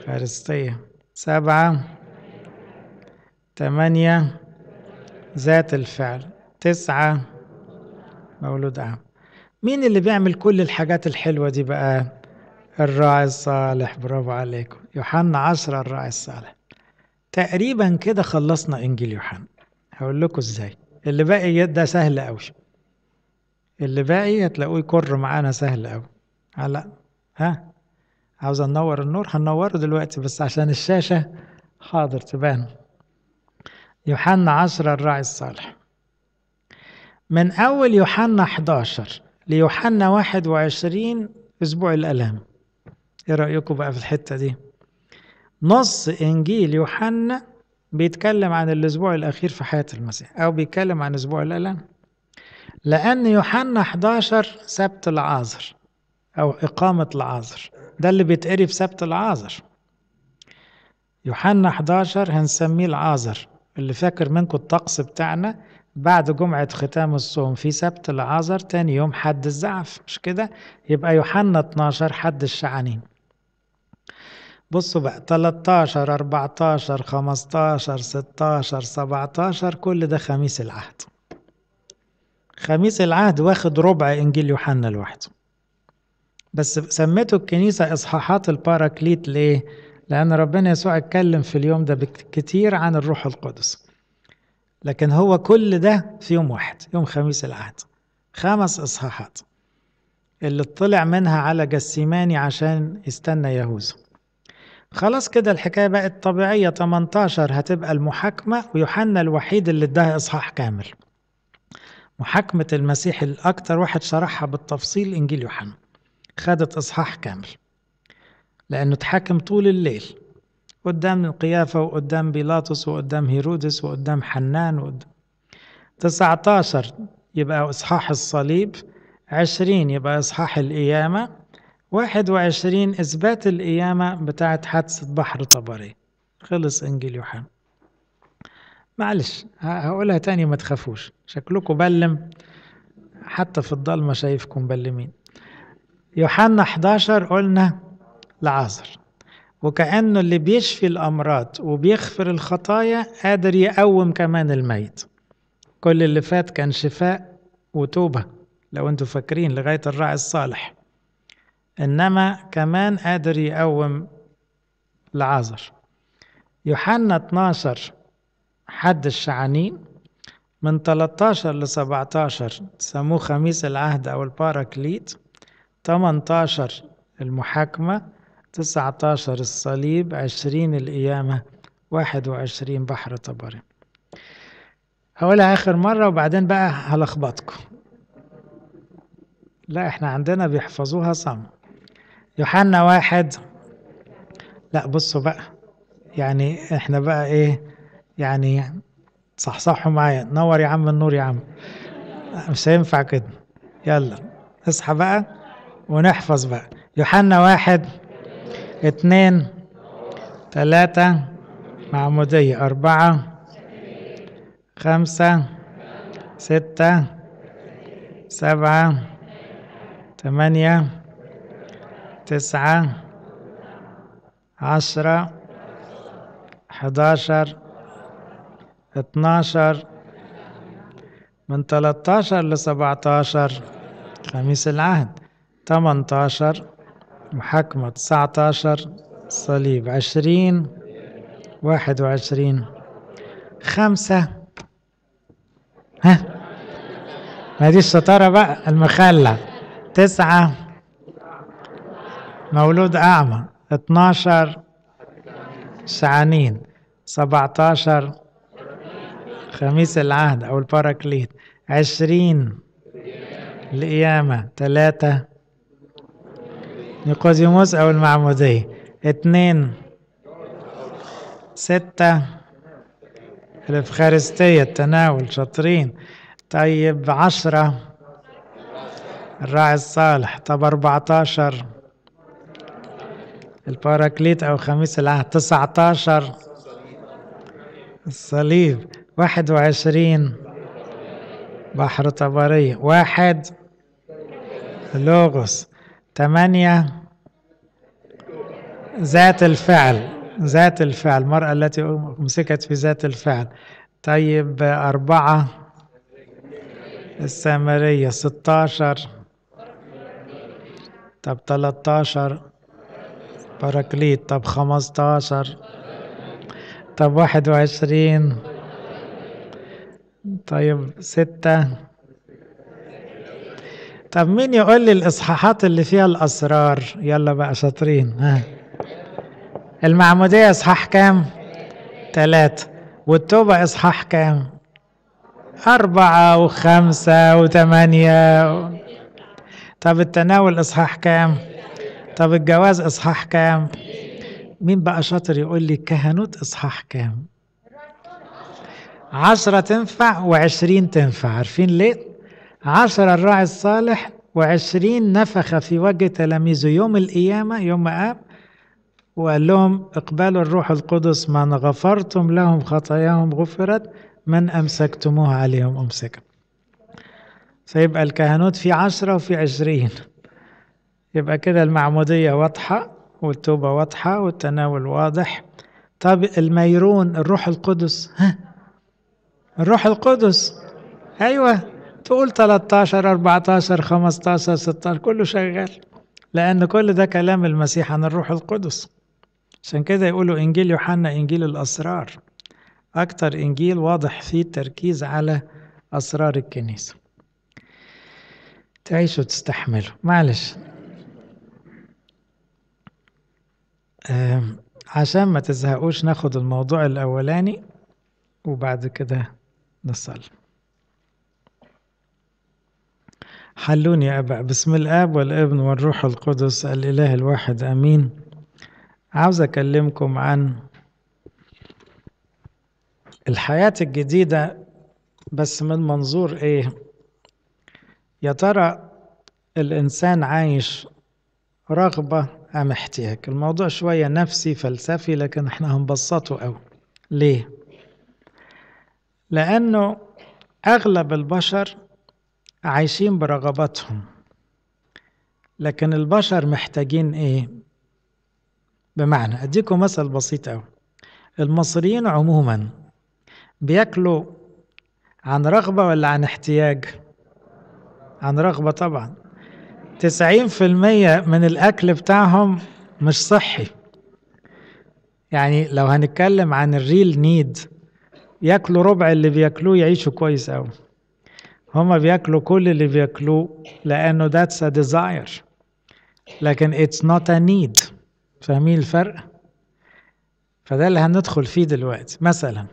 فارستية سبعة تمانية ذات الفعل تسعة مولود عام مين اللي بيعمل كل الحاجات الحلوة دي بقى الراعي الصالح برافو عليكم يوحنا عشرة الراعي الصالح تقريبا كده خلصنا انجيل يوحنا هقول لكم ازاي اللي باقي ده سهل قوي اللي باقي هتلاقوه يكر معانا سهل قوي على ها عاوز ننور النور هنوره دلوقتي بس عشان الشاشة حاضر تبان يوحنا 10 الراعي الصالح من أول يوحنا 11 ليوحنا 21 أسبوع الألام إيه رأيكم بقى في الحتة دي؟ نص إنجيل يوحنا بيتكلم عن الأسبوع الأخير في حياة المسيح أو بيتكلم عن أسبوع الألام لأن يوحنا 11 سبت العازر أو إقامة العازر ده اللي بيتقري في سبت العازر يوحنا 11 هنسميه العازر اللي فاكر منكم الطقس بتاعنا بعد جمعة ختام الصوم في سبت العذر تاني يوم حد الزعف مش كده يبقى يوحنا 12 حد الشعانين بصوا بقى 13 14 15 16 17 كل ده خميس العهد خميس العهد واخد ربع انجيل يوحنا لوحده بس سميته الكنيسة اصحاحات الباراكليت ليه لأن ربنا يسوع اتكلم في اليوم ده كتير عن الروح القدس لكن هو كل ده في يوم واحد يوم خميس العهد خمس إصحاحات اللي اطلع منها على جسيماني عشان يستنى يهوذا خلاص كده الحكاية بقت طبيعية 18 هتبقى المحاكمة ويوحنا الوحيد اللي اداها إصحاح كامل محاكمة المسيح الأكثر واحد شرحها بالتفصيل إنجيل يوحنا خدت إصحاح كامل لأنه تحاكم طول الليل قدام القيافة وقدام بيلاطس وقدام هيرودس وقدام حنان وقدام 19 يبقى إصحاح الصليب 20 يبقى إصحاح القيامة 21 إثبات القيامة بتاعت حادثة بحر طبري خلص إنجيل يوحنا معلش هقولها تاني ما تخافوش شكلكم بلم حتى في الضلمة شايفكم بلمين يوحنا 11 قلنا لعازر وكأنه اللي بيشفي الأمراض وبيغفر الخطايا قادر يقوم كمان الميت كل اللي فات كان شفاء وتوبة لو انتوا فاكرين لغاية الراعي الصالح إنما كمان قادر يقوم لعازر يوحنا 12 حد الشعانين من 13 ل 17 سموه خميس العهد أو الباراكليت 18 المحاكمة 19 الصليب 20 القيامة 21 بحر طبري هقولها آخر مرة وبعدين بقى هلخبطكم لا احنا عندنا بيحفظوها صم يوحنا واحد لا بصوا بقى يعني احنا بقى ايه يعني صحصحوا معايا نور يا عم النور يا عم مش هينفع كده يلا اصحى بقى ونحفظ بقى يوحنا واحد اثنين ثلاثة معمودية أربعة خمسة ستة سبعة ثمانية تسعة عشرة حداشر اتناشر من تلتاشر لسبعتاشر خميس العهد تمنتاشر محاكمة 19 صليب 20 21 خمسة ها ما دي الشطارة بقى المخلة تسعة مولود أعمى 12 شعانين 17 خميس العهد أو الباراكليت 20 القيامة 3 نيقوديموس أو المعمودية اثنين ستة الإفخارستية التناول شاطرين طيب عشرة الراعي الصالح طب أربعتاشر الباراكليت أو خميس العهد تسعتاشر الصليب واحد وعشرين بحر طبرية واحد لوغوس ثمانية ذات الفعل ذات الفعل المرأة التي أمسكت في ذات الفعل طيب أربعة السامرية 16 طب 13 باراكليت طب 15 طب 21 طيب ستة طب مين يقول لي الإصحاحات اللي فيها الأسرار يلا بقى شاطرين ها المعمودية إصحاح كام؟ ثلاثة والتوبة إصحاح كام؟ أربعة وخمسة وثمانية و... طب التناول إصحاح كام؟ طب الجواز إصحاح كام؟ مين بقى شاطر يقول لي الكهنوت إصحاح كام؟ عشرة تنفع وعشرين تنفع عارفين ليه؟ عشرة الراعي الصالح وعشرين نفخ في وجه تلاميذه يوم القيامة يوم ما قام وقال لهم اقبلوا الروح القدس من غفرتم لهم خطاياهم غفرت من أمسكتموها عليهم أمسكا فيبقى الكهنوت في عشرة وفي عشرين يبقى كده المعمودية واضحة والتوبة واضحة والتناول واضح طب الميرون الروح القدس ها الروح القدس أيوة تقول 13 14 15 16 كله شغال لأن كل ده كلام المسيح عن الروح القدس عشان كده يقولوا إنجيل يوحنا إنجيل الأسرار أكتر إنجيل واضح فيه التركيز على أسرار الكنيسة تعيشوا تستحملوا معلش آه، عشان ما تزهقوش ناخد الموضوع الأولاني وبعد كده نصلي حلوني يا أبا بسم الآب والابن والروح القدس الإله الواحد أمين عاوز أكلمكم عن الحياة الجديدة بس من منظور إيه؟ يا ترى الإنسان عايش رغبة أم احتياج؟ الموضوع شوية نفسي فلسفي لكن إحنا هنبسطه أوي ليه؟ لأنه أغلب البشر عايشين برغباتهم لكن البشر محتاجين إيه؟ بمعنى أديكم مثل بسيط أوي المصريين عموما بياكلوا عن رغبة ولا عن احتياج عن رغبة طبعا تسعين في المية من الأكل بتاعهم مش صحي يعني لو هنتكلم عن الريل نيد ياكلوا ربع اللي بياكلوه يعيشوا كويس أوي هما بياكلوا كل اللي بياكلوه لأنه that's a desire لكن it's not a need فاهمين الفرق فده اللي هندخل فيه دلوقتي مثلا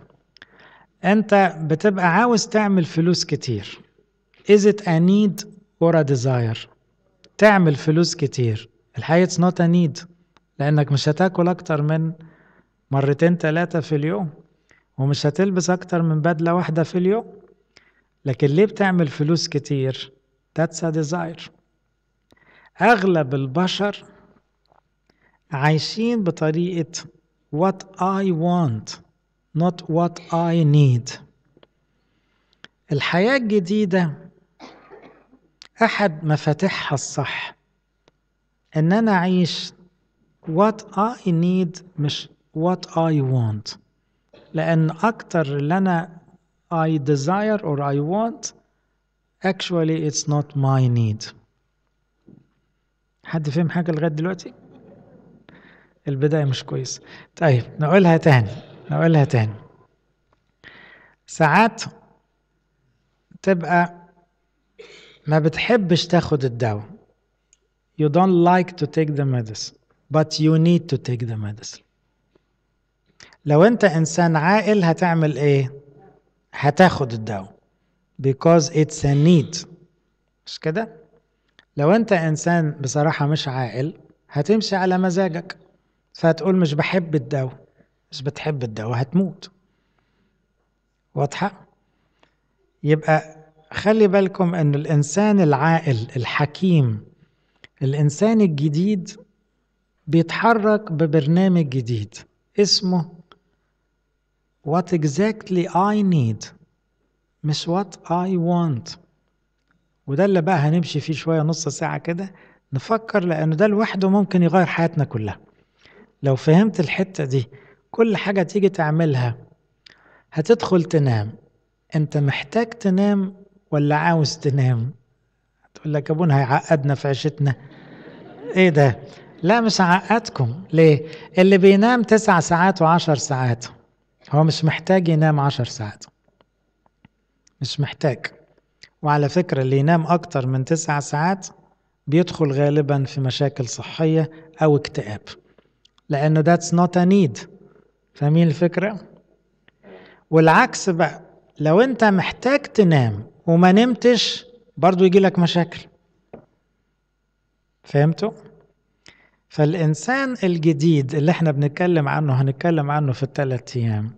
انت بتبقى عاوز تعمل فلوس كتير is it a need or a desire تعمل فلوس كتير الحقيقة it's not a need لأنك مش هتاكل أكتر من مرتين تلاتة في اليوم ومش هتلبس أكتر من بدلة واحدة في اليوم لكن ليه بتعمل فلوس كتير that's a desire أغلب البشر عايشين بطريقة what I want not what I need الحياة الجديدة أحد مفاتيحها الصح إن أنا أعيش what I need مش what I want لأن أكتر اللي أنا I desire or I want actually it's not my need حد فهم حاجة لغاية دلوقتي؟ البداية مش كويسة طيب نقولها تاني نقولها تاني ساعات تبقى ما بتحبش تاخد الدواء you don't like to take the medicine but you need to take the medicine لو انت انسان عاقل هتعمل ايه هتاخد الدواء because it's a need مش كده لو انت انسان بصراحة مش عاقل هتمشي على مزاجك فهتقول مش بحب الدواء مش بتحب الدواء هتموت واضحة؟ يبقى خلي بالكم أن الإنسان العاقل الحكيم الإنسان الجديد بيتحرك ببرنامج جديد اسمه What exactly I need مش What I want وده اللي بقى هنمشي فيه شوية نص ساعة كده نفكر لأنه ده لوحده ممكن يغير حياتنا كلها لو فهمت الحتة دي كل حاجة تيجي تعملها هتدخل تنام انت محتاج تنام ولا عاوز تنام تقول لك ابونا هيعقدنا في عيشتنا ايه ده لا مش هعقدكم ليه اللي بينام تسع ساعات وعشر ساعات هو مش محتاج ينام عشر ساعات مش محتاج وعلى فكرة اللي ينام أكتر من تسع ساعات بيدخل غالبا في مشاكل صحية أو اكتئاب لأنه that's not a need فاهمين الفكرة؟ والعكس بقى لو أنت محتاج تنام وما نمتش برضو يجي لك مشاكل فهمتوا؟ فالإنسان الجديد اللي احنا بنتكلم عنه هنتكلم عنه في الثلاث أيام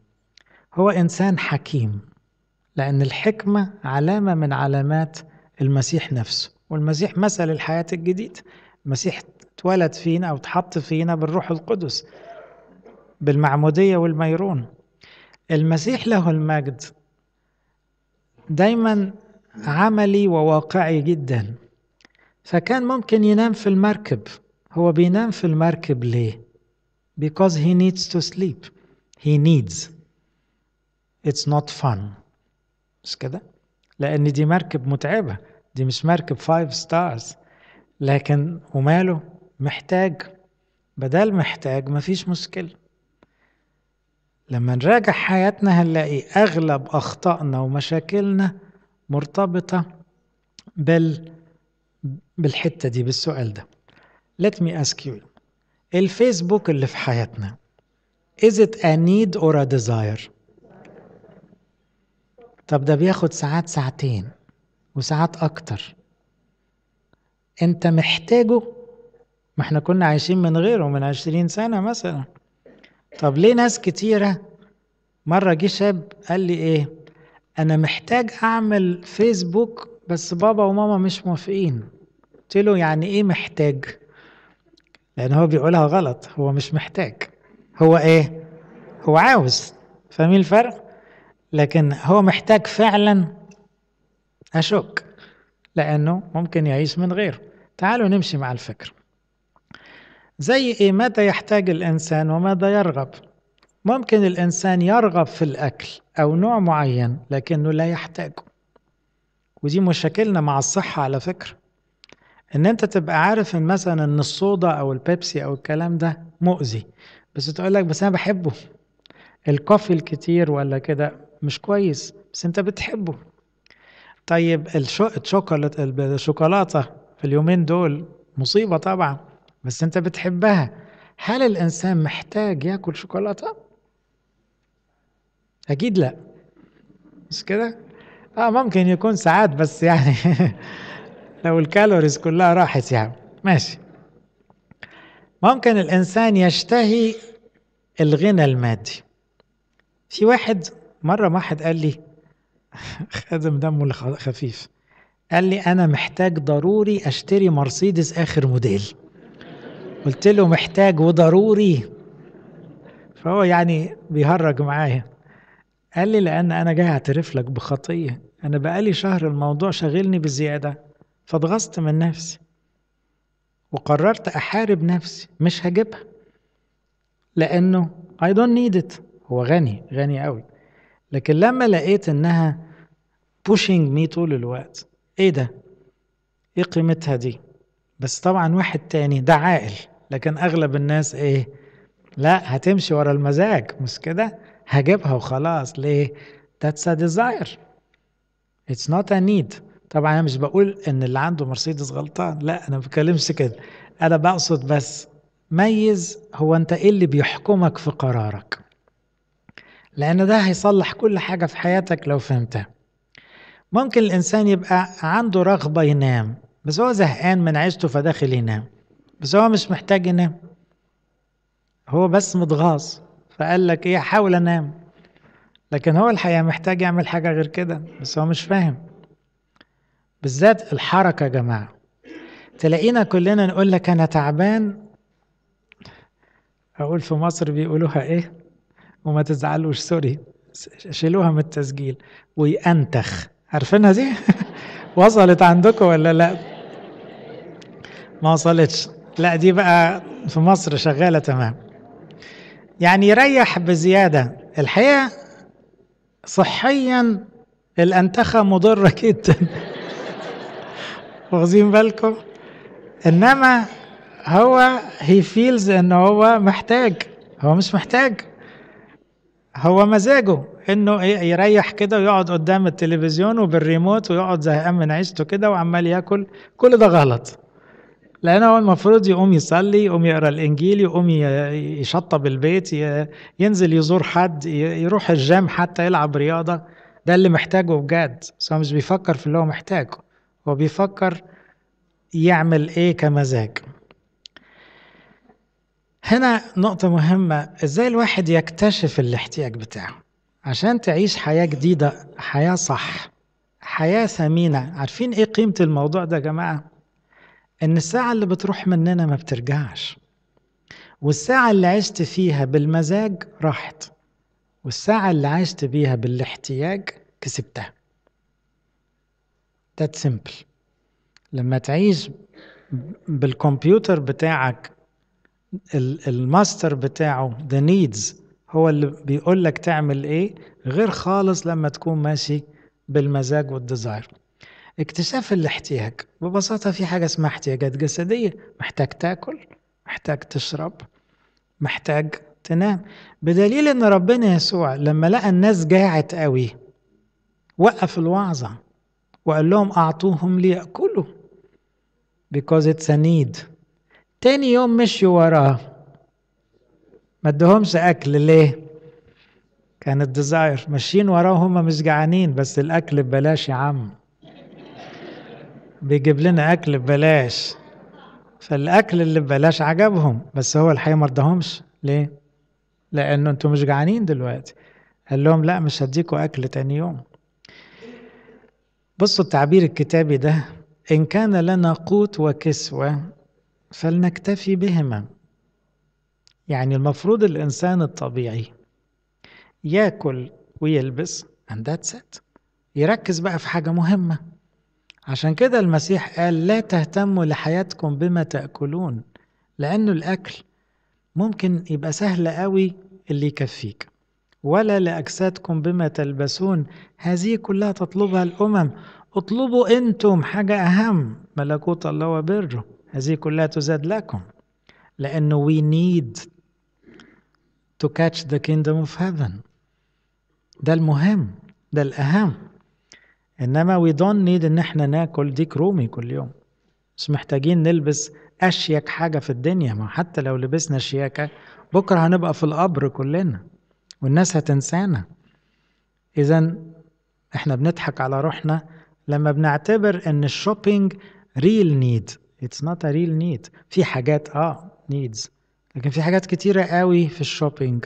هو إنسان حكيم لأن الحكمة علامة من علامات المسيح نفسه والمسيح مثل الحياة الجديد المسيح اتولد فينا أو اتحط فينا بالروح القدس بالمعمودية والميرون المسيح له المجد دايما عملي وواقعي جدا فكان ممكن ينام في المركب هو بينام في المركب ليه because he needs to sleep he needs it's not fun مش كده لان دي مركب متعبه دي مش مركب فايف ستارز لكن وماله محتاج بدل محتاج مفيش مشكلة لما نراجع حياتنا هنلاقي أغلب أخطائنا ومشاكلنا مرتبطة بال بالحتة دي بالسؤال ده Let me ask you الفيسبوك اللي في حياتنا Is it a need or a desire؟ طب ده بياخد ساعات ساعتين وساعات أكتر أنت محتاجه ما احنا كنا عايشين من غيره من عشرين سنة مثلا طب ليه ناس كتيرة مرة جه شاب قال لي ايه انا محتاج اعمل فيسبوك بس بابا وماما مش موافقين قلت له يعني ايه محتاج لان هو بيقولها غلط هو مش محتاج هو ايه هو عاوز فاهمين الفرق لكن هو محتاج فعلا اشك لانه ممكن يعيش من غيره تعالوا نمشي مع الفكره زي إيه ماذا يحتاج الإنسان وماذا يرغب ممكن الإنسان يرغب في الأكل أو نوع معين لكنه لا يحتاجه ودي مشاكلنا مع الصحة على فكرة إن أنت تبقى عارف إن مثلا إن الصودا أو البيبسي أو الكلام ده مؤذي بس تقول لك بس أنا بحبه الكوفي الكتير ولا كده مش كويس بس أنت بتحبه طيب الشوكولاتة الشوكولاتة في اليومين دول مصيبة طبعا بس أنت بتحبها هل الإنسان محتاج ياكل شوكولاتة؟ أكيد لا مش كده؟ آه ممكن يكون ساعات بس يعني (laughs) لو الكالوريز كلها راحت يعني ماشي ممكن الإنسان يشتهي الغنى المادي في واحد مرة واحد قال لي (laughs) خادم دمه خفيف قال لي أنا محتاج ضروري أشتري مرسيدس آخر موديل قلت له محتاج وضروري فهو يعني بيهرج معايا قال لي لأن أنا جاي أعترف لك بخطية أنا بقالي شهر الموضوع شاغلني بزيادة فاتغصت من نفسي وقررت أحارب نفسي مش هجيبها لأنه اي دونت نيد ات هو غني غني قوي لكن لما لقيت إنها بوشينج مي طول الوقت إيه ده؟ إيه قيمتها دي؟ بس طبعا واحد تاني ده عاقل لكن اغلب الناس ايه لا هتمشي ورا المزاج مش كده هجيبها وخلاص ليه that's a desire it's not a need طبعا انا مش بقول ان اللي عنده مرسيدس غلطان لا انا ما بتكلمش كده انا بقصد بس ميز هو انت ايه اللي بيحكمك في قرارك لان ده هيصلح كل حاجه في حياتك لو فهمتها ممكن الانسان يبقى عنده رغبه ينام بس هو زهقان من عيشته فداخل ينام بس هو مش محتاج ينام هو بس متغاظ فقال لك ايه حاول انام لكن هو الحقيقه محتاج يعمل حاجه غير كده بس هو مش فاهم بالذات الحركه يا جماعه تلاقينا كلنا نقول لك انا تعبان اقول في مصر بيقولوها ايه وما تزعلوش سوري شيلوها من التسجيل ويأنتخ عارفينها دي (laughs) وصلت عندكم ولا لا ما وصلتش لا دي بقى في مصر شغالة تمام يعني يريح بزيادة الحقيقة صحيا الأنتخة مضرة جدا واخدين بالكم إنما هو هي فيلز إن هو محتاج هو مش محتاج هو مزاجه انه يريح كده ويقعد قدام التلفزيون وبالريموت ويقعد زهقان من عيشته كده وعمال ياكل كل ده غلط لان هو المفروض يقوم يصلي يقوم يقرا الانجيل يقوم يشطب البيت ينزل يزور حد يروح الجيم حتى يلعب رياضه ده اللي محتاجه بجد بس هو مش بيفكر في اللي هو محتاجه هو بيفكر يعمل ايه كمزاج هنا نقطة مهمة ازاي الواحد يكتشف الاحتياج بتاعه عشان تعيش حياة جديدة حياة صح حياة ثمينة عارفين ايه قيمة الموضوع ده يا جماعة ان الساعة اللي بتروح مننا ما بترجعش والساعة اللي عشت فيها بالمزاج راحت والساعة اللي عشت بيها بالاحتياج كسبتها That's simple لما تعيش بالكمبيوتر بتاعك الماستر بتاعه the needs هو اللي بيقول لك تعمل ايه غير خالص لما تكون ماشي بالمزاج والديزاير اكتشاف الاحتياج ببساطة في حاجة اسمها احتياجات جسدية محتاج تاكل محتاج تشرب محتاج تنام بدليل ان ربنا يسوع لما لقى الناس جاعت قوي وقف الوعظة وقال لهم اعطوهم ليأكلوا because it's a need تاني يوم مشي وراه ما ادهمش اكل ليه كان الديزاير ماشيين وراه هما مش جعانين بس الاكل ببلاش يا عم بيجيب لنا اكل ببلاش فالاكل اللي ببلاش عجبهم بس هو الحقيقه ما رضاهمش ليه لانه انتم مش جعانين دلوقتي قال لهم لا مش هديكوا اكل تاني يوم بصوا التعبير الكتابي ده ان كان لنا قوت وكسوه فلنكتفي بهما يعني المفروض الانسان الطبيعي ياكل ويلبس and that's it يركز بقى في حاجه مهمه عشان كده المسيح قال لا تهتموا لحياتكم بما تأكلون لأنه الأكل ممكن يبقى سهل قوي اللي يكفيك ولا لأجسادكم بما تلبسون هذه كلها تطلبها الأمم اطلبوا أنتم حاجة أهم ملكوت الله وبره هذه كلها تزاد لكم لأنه we need to catch the kingdom of heaven ده المهم ده الأهم انما وي دونت نيد ان احنا ناكل ديك رومي كل يوم مش محتاجين نلبس اشيك حاجه في الدنيا ما حتى لو لبسنا شياكه بكره هنبقى في القبر كلنا والناس هتنسانا اذا احنا بنضحك على روحنا لما بنعتبر ان الشوبينج ريل نيد اتس نوت ا ريل نيد في حاجات اه نيدز لكن في حاجات كتيره قوي في الشوبينج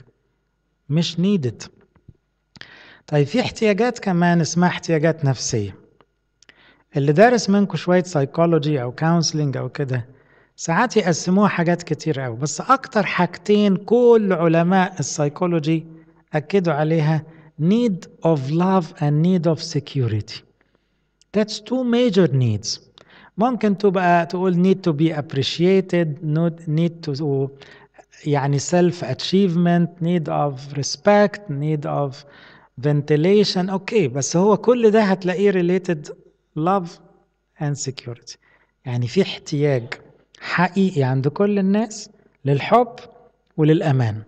مش نيدد طيب في احتياجات كمان اسمها احتياجات نفسية اللي دارس منكم شوية سايكولوجي أو كونسلنج أو كده ساعات يقسموها حاجات كتير أوي بس أكتر حاجتين كل علماء السايكولوجي أكدوا عليها need of love and need of security that's two major needs ممكن تبقى تقول need to be appreciated need to يعني self achievement need of respect need of فنتيليشن اوكي بس هو كل ده هتلاقيه ريليتد لاف اند سكيورتي يعني في احتياج حقيقي عند كل الناس للحب وللأمان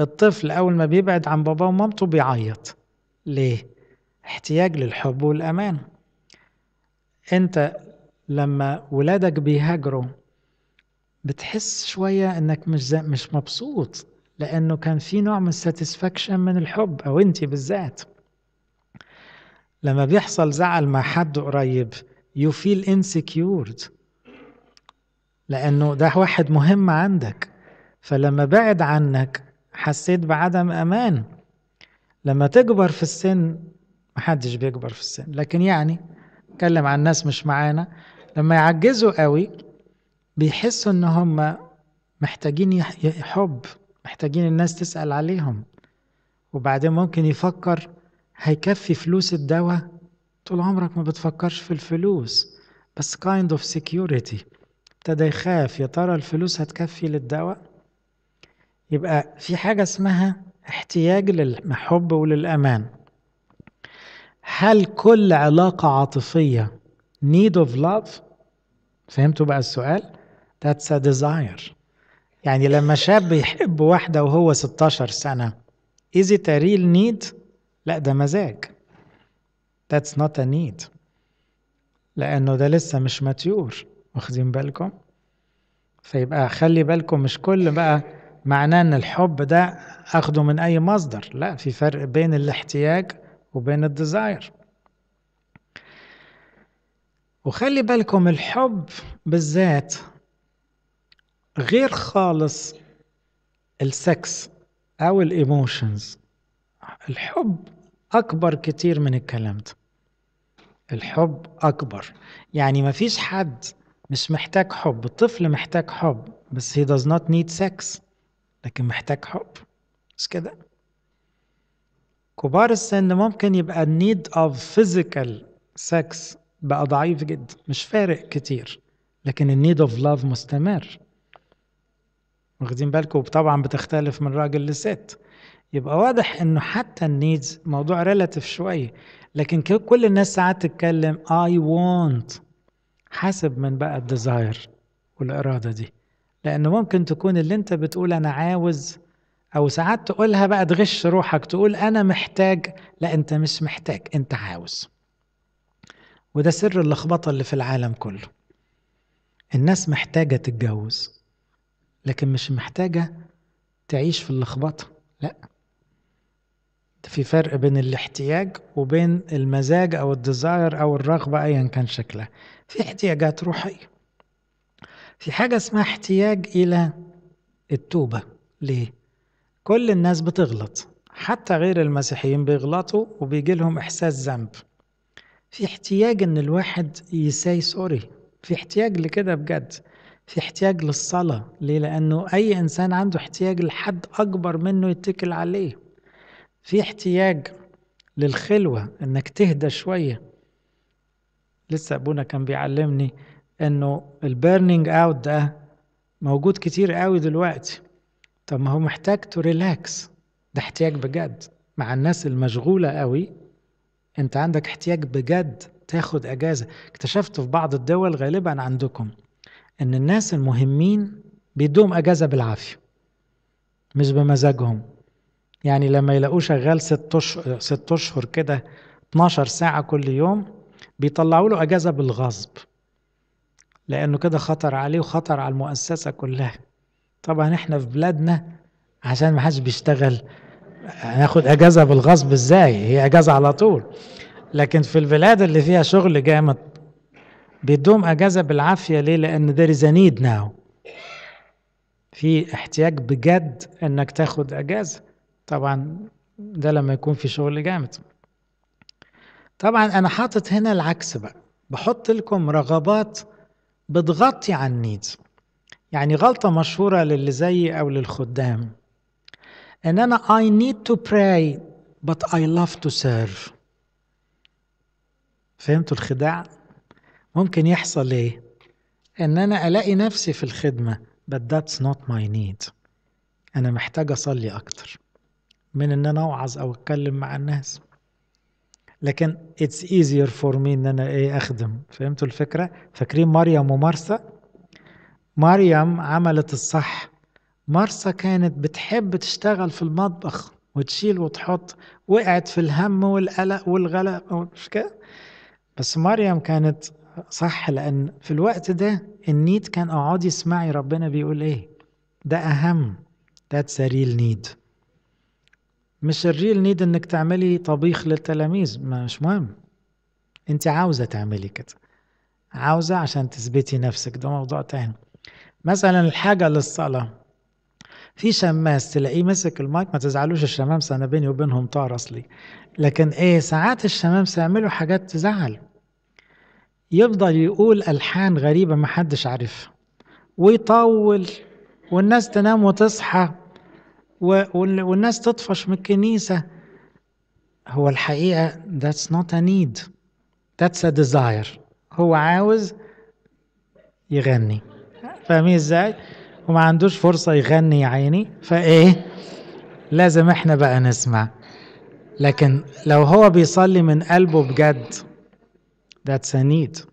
الطفل أول ما بيبعد عن باباه ومامته بيعيط ليه؟ احتياج للحب والأمان أنت لما ولادك بيهاجروا بتحس شوية إنك مش مش مبسوط لأنه كان في نوع من الساتسفاكشن من الحب أو أنت بالذات لما بيحصل زعل مع حد قريب يو فيل انسكيورد لأنه ده واحد مهم عندك فلما بعد عنك حسيت بعدم أمان لما تكبر في السن محدش بيكبر في السن لكن يعني اتكلم عن ناس مش معانا لما يعجزوا قوي بيحسوا ان هم محتاجين حب محتاجين الناس تسأل عليهم وبعدين ممكن يفكر هيكفي فلوس الدواء طول عمرك ما بتفكرش في الفلوس بس kind of security ابتدى يخاف يا ترى الفلوس هتكفي للدواء يبقى في حاجة اسمها احتياج للحب وللأمان هل كل علاقة عاطفية need of love فهمتوا بقى السؤال that's a desire يعني لما شاب يحب واحدة وهو 16 سنة is it a real need؟ لا ده مزاج that's not a need لأنه ده لسه مش ماتيور واخدين بالكم؟ فيبقى خلي بالكم مش كل بقى معناه ان الحب ده اخده من اي مصدر لا في فرق بين الاحتياج وبين الديزاير وخلي بالكم الحب بالذات غير خالص السكس أو الإيموشنز الحب أكبر كتير من الكلام ده الحب أكبر يعني مفيش حد مش محتاج حب الطفل محتاج حب بس he does not need sex لكن محتاج حب مش كده كبار السن ممكن يبقى النيد of physical sex بقى ضعيف جدا مش فارق كتير لكن النيد اوف لاف مستمر واخدين بالكم طبعا بتختلف من راجل لست يبقى واضح انه حتى النيدز موضوع ريلاتيف شويه لكن كل الناس ساعات تتكلم اي وونت حسب من بقى الديزاير والاراده دي لانه ممكن تكون اللي انت بتقول انا عاوز او ساعات تقولها بقى تغش روحك تقول انا محتاج لا انت مش محتاج انت عاوز وده سر اللخبطه اللي في العالم كله الناس محتاجه تتجوز لكن مش محتاجة تعيش في اللخبطة لا في فرق بين الاحتياج وبين المزاج او الديزاير او الرغبة ايا كان شكلها في احتياجات روحية في حاجة اسمها احتياج الى التوبة ليه كل الناس بتغلط حتى غير المسيحيين بيغلطوا وبيجي لهم احساس ذنب في احتياج ان الواحد يساي سوري في احتياج لكده بجد في احتياج للصلاة ليه؟ لأنه أي إنسان عنده احتياج لحد أكبر منه يتكل عليه في احتياج للخلوة إنك تهدى شوية لسه أبونا كان بيعلمني إنه البيرنينج أوت ده موجود كتير قوي دلوقتي طب ما هو محتاج تو ريلاكس ده احتياج بجد مع الناس المشغولة قوي انت عندك احتياج بجد تاخد اجازة اكتشفت في بعض الدول غالبا عندكم ان الناس المهمين بيدوهم اجازه بالعافيه مش بمزاجهم يعني لما يلاقوه شغال ست اشهر ست اشهر كده 12 ساعه كل يوم بيطلعوا له اجازه بالغصب لانه كده خطر عليه وخطر على المؤسسه كلها طبعا احنا في بلادنا عشان ما حدش بيشتغل هناخد اجازه بالغصب ازاي هي اجازه على طول لكن في البلاد اللي فيها شغل جامد بيدوم اجازه بالعافيه ليه؟ لان there is a need now. في احتياج بجد انك تاخد اجازه. طبعا ده لما يكون في شغل جامد. طبعا انا حاطط هنا العكس بقى بحط لكم رغبات بتغطي عن نيدز يعني غلطة مشهورة للي زيي أو للخدام إن أنا I need to pray but I love to serve فهمتوا الخداع؟ ممكن يحصل ايه ان انا الاقي نفسي في الخدمه but that's not my need انا محتاج اصلي اكتر من ان انا اوعظ او اتكلم مع الناس لكن it's easier for me ان انا ايه اخدم فهمتوا الفكره فاكرين مريم ومارسا مريم عملت الصح مارسا كانت بتحب تشتغل في المطبخ وتشيل وتحط وقعت في الهم والقلق والغلق مش كده بس مريم كانت صح لأن في الوقت ده النيد كان اقعدي اسمعي ربنا بيقول ايه ده أهم that's a real need مش الريل نيد انك تعملي طبيخ للتلاميذ مش مهم انت عاوزة تعملي كده عاوزة عشان تثبتي نفسك ده موضوع تاني مثلا الحاجة للصلاة في شماس تلاقيه مسك المايك ما تزعلوش الشمامسة أنا بيني وبينهم طار أصلي لكن إيه ساعات الشمامسة يعملوا حاجات تزعل يفضل يقول ألحان غريبة محدش عارفها ويطول والناس تنام وتصحى والناس تطفش من الكنيسة هو الحقيقة that's not a need that's a desire هو عاوز يغني فاهمين ازاي وما عندوش فرصة يغني يا عيني فايه لازم احنا بقى نسمع لكن لو هو بيصلي من قلبه بجد That's a need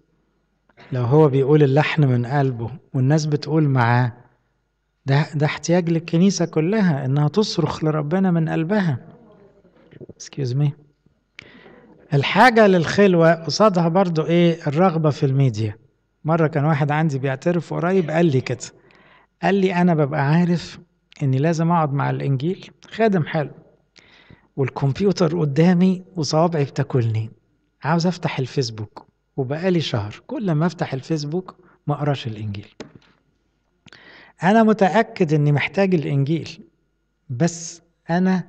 لو هو بيقول اللحن من قلبه والناس بتقول معاه ده ده احتياج للكنيسة كلها إنها تصرخ لربنا من قلبها. Excuse me. الحاجة للخلوة قصادها برضو إيه الرغبة في الميديا. مرة كان واحد عندي بيعترف قريب قال لي كده. قال لي أنا ببقى عارف إني لازم أقعد مع الإنجيل خادم حلو. والكمبيوتر قدامي وصوابعي بتاكلني عاوز افتح الفيسبوك وبقالي شهر كل ما افتح الفيسبوك ما اقراش الانجيل انا متاكد اني محتاج الانجيل بس انا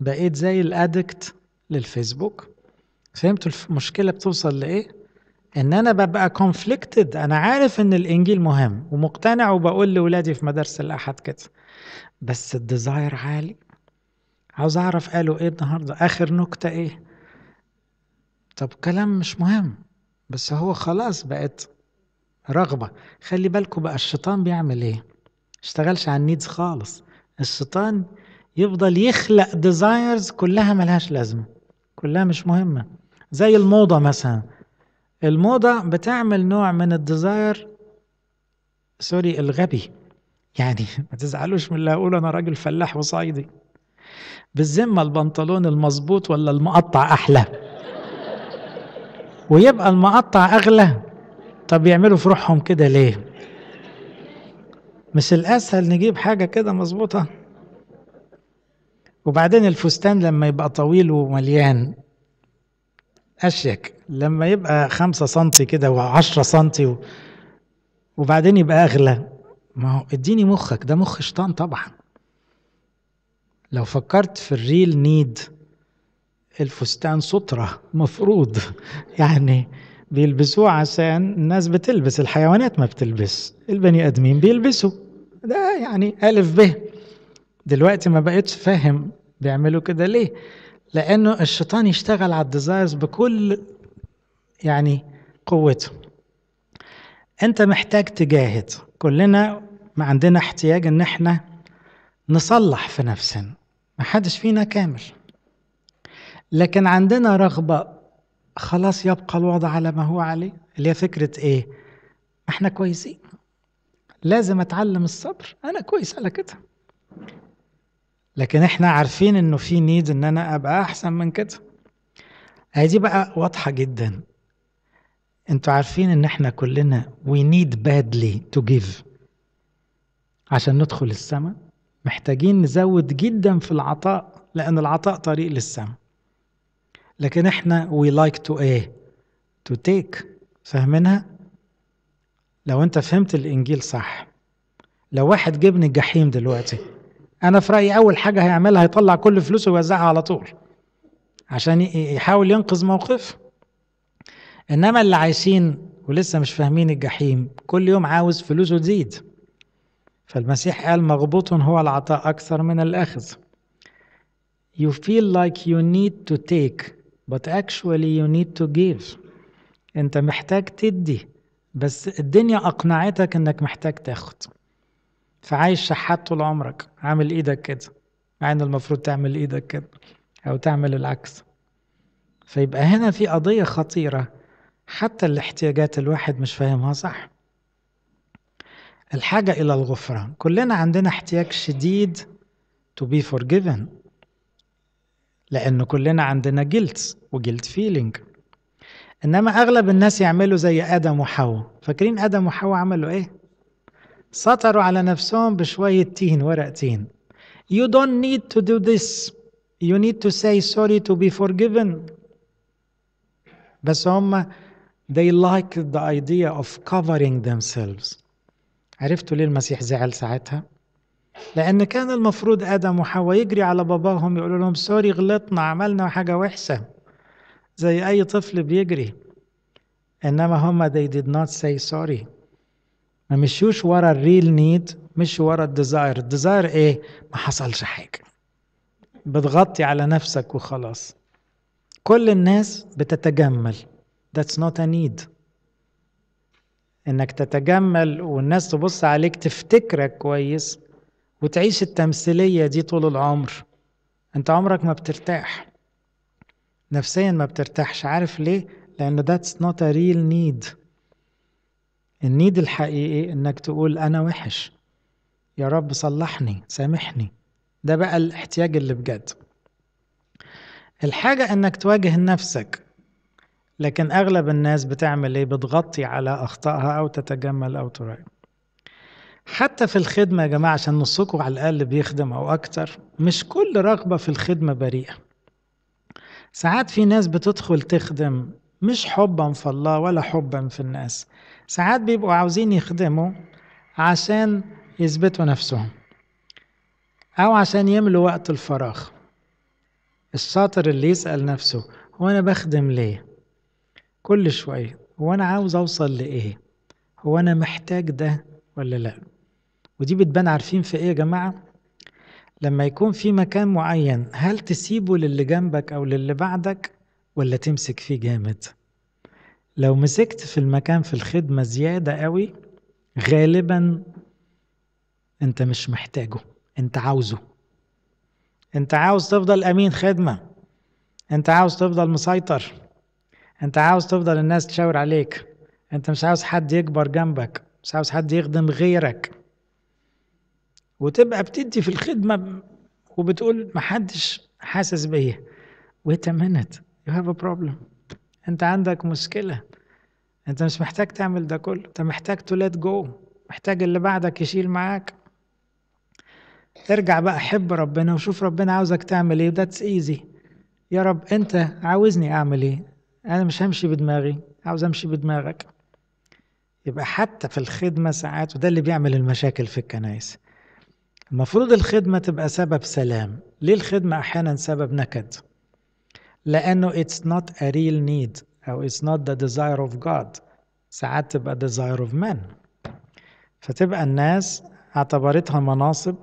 بقيت زي الادكت للفيسبوك فهمتوا المشكله بتوصل لايه ان انا ببقى كونفليكتد انا عارف ان الانجيل مهم ومقتنع وبقول لاولادي في مدارس الاحد كده بس الديزاير عالي عاوز اعرف قالوا ايه النهارده اخر نكته ايه طب كلام مش مهم بس هو خلاص بقت رغبة خلي بالكم بقى الشيطان بيعمل ايه اشتغلش على النيدز خالص الشيطان يفضل يخلق ديزايرز كلها ملهاش لازمة كلها مش مهمة زي الموضة مثلا الموضة بتعمل نوع من الديزاير سوري الغبي يعني ما تزعلوش من اللي هقوله انا راجل فلاح وصايدي بالذمة البنطلون المظبوط ولا المقطع احلى ويبقى المقطع أغلى طب يعملوا في روحهم كده ليه مش الأسهل نجيب حاجة كده مظبوطة وبعدين الفستان لما يبقى طويل ومليان أشيك لما يبقى خمسة سنتي كده وعشرة سنتي و... وبعدين يبقى أغلى ما هو اديني مخك ده مخ شيطان طبعا لو فكرت في الريل نيد الفستان سترة مفروض (laughs) يعني بيلبسوه عشان الناس بتلبس الحيوانات ما بتلبس البني آدمين بيلبسوا ده يعني ألف به دلوقتي ما بقتش فاهم بيعملوا كده ليه لأنه الشيطان يشتغل على الديزايرز بكل يعني قوته أنت محتاج تجاهد كلنا ما عندنا احتياج ان احنا نصلح في نفسنا ما حدش فينا كامل لكن عندنا رغبه خلاص يبقى الوضع على ما هو عليه اللي هي فكره ايه احنا كويسين لازم اتعلم الصبر انا كويس على كده لكن احنا عارفين انه في نيد ان انا ابقى احسن من كده دي بقى واضحه جدا انتوا عارفين ان احنا كلنا we need badly to give عشان ندخل السماء محتاجين نزود جدا في العطاء لان العطاء طريق للسماء لكن احنا وي لايك تو ايه تو تيك فاهمينها لو انت فهمت الانجيل صح لو واحد جبني الجحيم دلوقتي انا في رايي اول حاجه هيعملها هيطلع كل فلوسه ويوزعها على طول عشان يحاول ينقذ موقفه انما اللي عايشين ولسه مش فاهمين الجحيم كل يوم عاوز فلوسه تزيد فالمسيح قال مغبوط هو العطاء اكثر من الاخذ you feel like you need to take but actually you need to give انت محتاج تدي بس الدنيا اقنعتك انك محتاج تاخد فعايش شحات طول عمرك عامل ايدك كده مع ان المفروض تعمل ايدك كده او تعمل العكس فيبقى هنا في قضية خطيرة حتى الاحتياجات الواحد مش فاهمها صح الحاجة إلى الغفران كلنا عندنا احتياج شديد to be forgiven لأنه كلنا عندنا جلت وجلت فيلينج إنما أغلب الناس يعملوا زي آدم وحواء فاكرين آدم وحواء عملوا إيه؟ سطروا على نفسهم بشوية تين ورق تين You don't need to do this You need to say sorry to be forgiven بس هم they like the idea of covering themselves عرفتوا ليه المسيح زعل ساعتها؟ لأن كان المفروض آدم وحواء يجري على باباهم يقولوا لهم سوري غلطنا عملنا حاجة وحشة زي أي طفل بيجري إنما هما they did not say sorry ما مشيوش ورا الريل نيد مش ورا الديزاير الديزاير إيه ما حصلش حاجة بتغطي على نفسك وخلاص كل الناس بتتجمل that's not a need انك تتجمل والناس تبص عليك تفتكرك كويس وتعيش التمثيلية دي طول العمر انت عمرك ما بترتاح نفسيا ما بترتاحش عارف ليه لان that's not a real need النيد الحقيقي انك تقول انا وحش يا رب صلحني سامحني ده بقى الاحتياج اللي بجد الحاجة انك تواجه نفسك لكن اغلب الناس بتعمل ايه بتغطي على اخطائها او تتجمل او تراقب حتى في الخدمة يا جماعة عشان نصكوا على الأقل بيخدم أو أكتر مش كل رغبة في الخدمة بريئة ساعات في ناس بتدخل تخدم مش حبا في الله ولا حبا في الناس ساعات بيبقوا عاوزين يخدموا عشان يثبتوا نفسهم أو عشان يملوا وقت الفراغ الشاطر اللي يسأل نفسه هو أنا بخدم ليه كل شوية هو أنا عاوز أوصل لإيه هو أنا محتاج ده ولا لأ ودي بتبان عارفين في ايه يا جماعه لما يكون في مكان معين هل تسيبه للي جنبك او للي بعدك ولا تمسك فيه جامد لو مسكت في المكان في الخدمه زياده قوي غالبا انت مش محتاجه انت عاوزه انت عاوز تفضل امين خدمه انت عاوز تفضل مسيطر انت عاوز تفضل الناس تشاور عليك انت مش عاوز حد يكبر جنبك مش عاوز حد يخدم غيرك وتبقى بتدي في الخدمه وبتقول ما حدش حاسس بيا ويت مينت يو هاف ا بروبلم انت عندك مشكله انت مش محتاج تعمل ده كله انت محتاج تو ليت جو محتاج اللي بعدك يشيل معاك ارجع بقى حب ربنا وشوف ربنا عاوزك تعمل ايه ذاتس ايزي يا رب انت عاوزني اعمل ايه انا مش همشي بدماغي عاوز امشي بدماغك يبقى حتى في الخدمه ساعات وده اللي بيعمل المشاكل في الكنائس المفروض الخدمة تبقى سبب سلام ليه الخدمة أحيانا سبب نكد لأنه it's not a real need أو it's not the desire of God ساعات تبقى desire of man فتبقى الناس اعتبرتها مناصب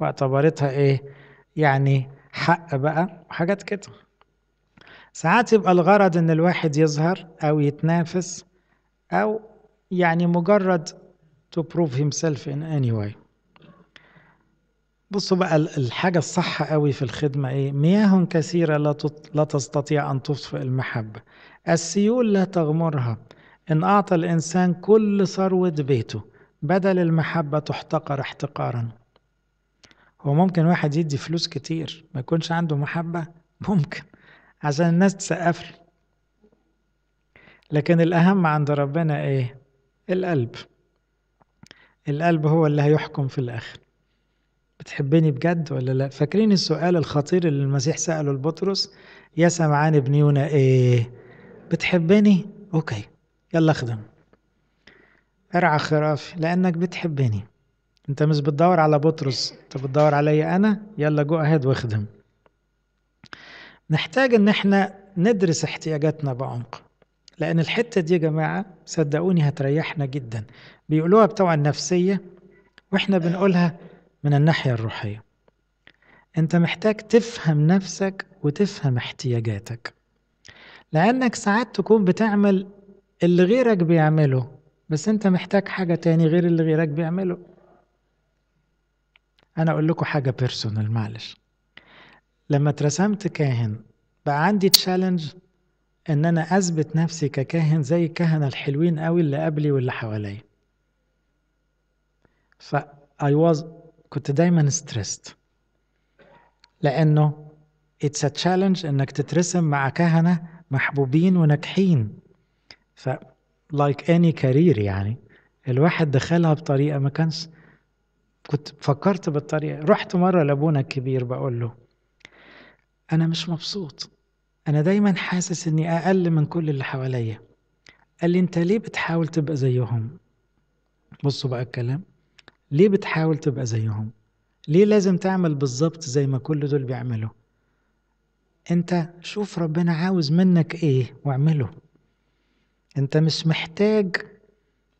واعتبرتها إيه يعني حق بقى وحاجات كده ساعات يبقى الغرض إن الواحد يظهر أو يتنافس أو يعني مجرد to prove himself in any way بصوا بقى الحاجة الصح قوي في الخدمة إيه؟ مياه كثيرة لا, تط... لا تستطيع أن تطفئ المحبة السيول لا تغمرها إن أعطى الإنسان كل ثروة بيته بدل المحبة تحتقر احتقارا هو ممكن واحد يدي فلوس كتير ما يكونش عنده محبة ممكن عشان الناس تسقف لكن الأهم عند ربنا إيه؟ القلب القلب هو اللي هيحكم في الآخر بتحبني بجد ولا لا فاكرين السؤال الخطير اللي المسيح سأله لبطرس يا سمعان ابن يونا ايه بتحبني اوكي يلا اخدم ارعى خرافي لانك بتحبني انت مش بتدور على بطرس انت بتدور عليا انا يلا جو اهد واخدم نحتاج ان احنا ندرس احتياجاتنا بعمق لان الحته دي يا جماعه صدقوني هتريحنا جدا بيقولوها بتوع النفسيه واحنا بنقولها من الناحية الروحية أنت محتاج تفهم نفسك وتفهم احتياجاتك لأنك ساعات تكون بتعمل اللي غيرك بيعمله بس أنت محتاج حاجة تاني غير اللي غيرك بيعمله أنا أقول لكم حاجة بيرسونال معلش لما اترسمت كاهن بقى عندي تشالنج ان انا اثبت نفسي ككاهن زي الكهنه الحلوين قوي اللي قبلي واللي حواليا ف I was كنت دايما ستريسد لأنه اتس تشالنج إنك تترسم مع كهنة محبوبين وناجحين ف لايك اني كارير يعني الواحد دخلها بطريقة ما كانش كنت فكرت بالطريقة رحت مرة لأبونا الكبير بقول له أنا مش مبسوط أنا دايما حاسس إني أقل من كل اللي حواليا قال لي أنت ليه بتحاول تبقى زيهم بصوا بقى الكلام ليه بتحاول تبقى زيهم ليه لازم تعمل بالظبط زي ما كل دول بيعملوا انت شوف ربنا عاوز منك ايه واعمله انت مش محتاج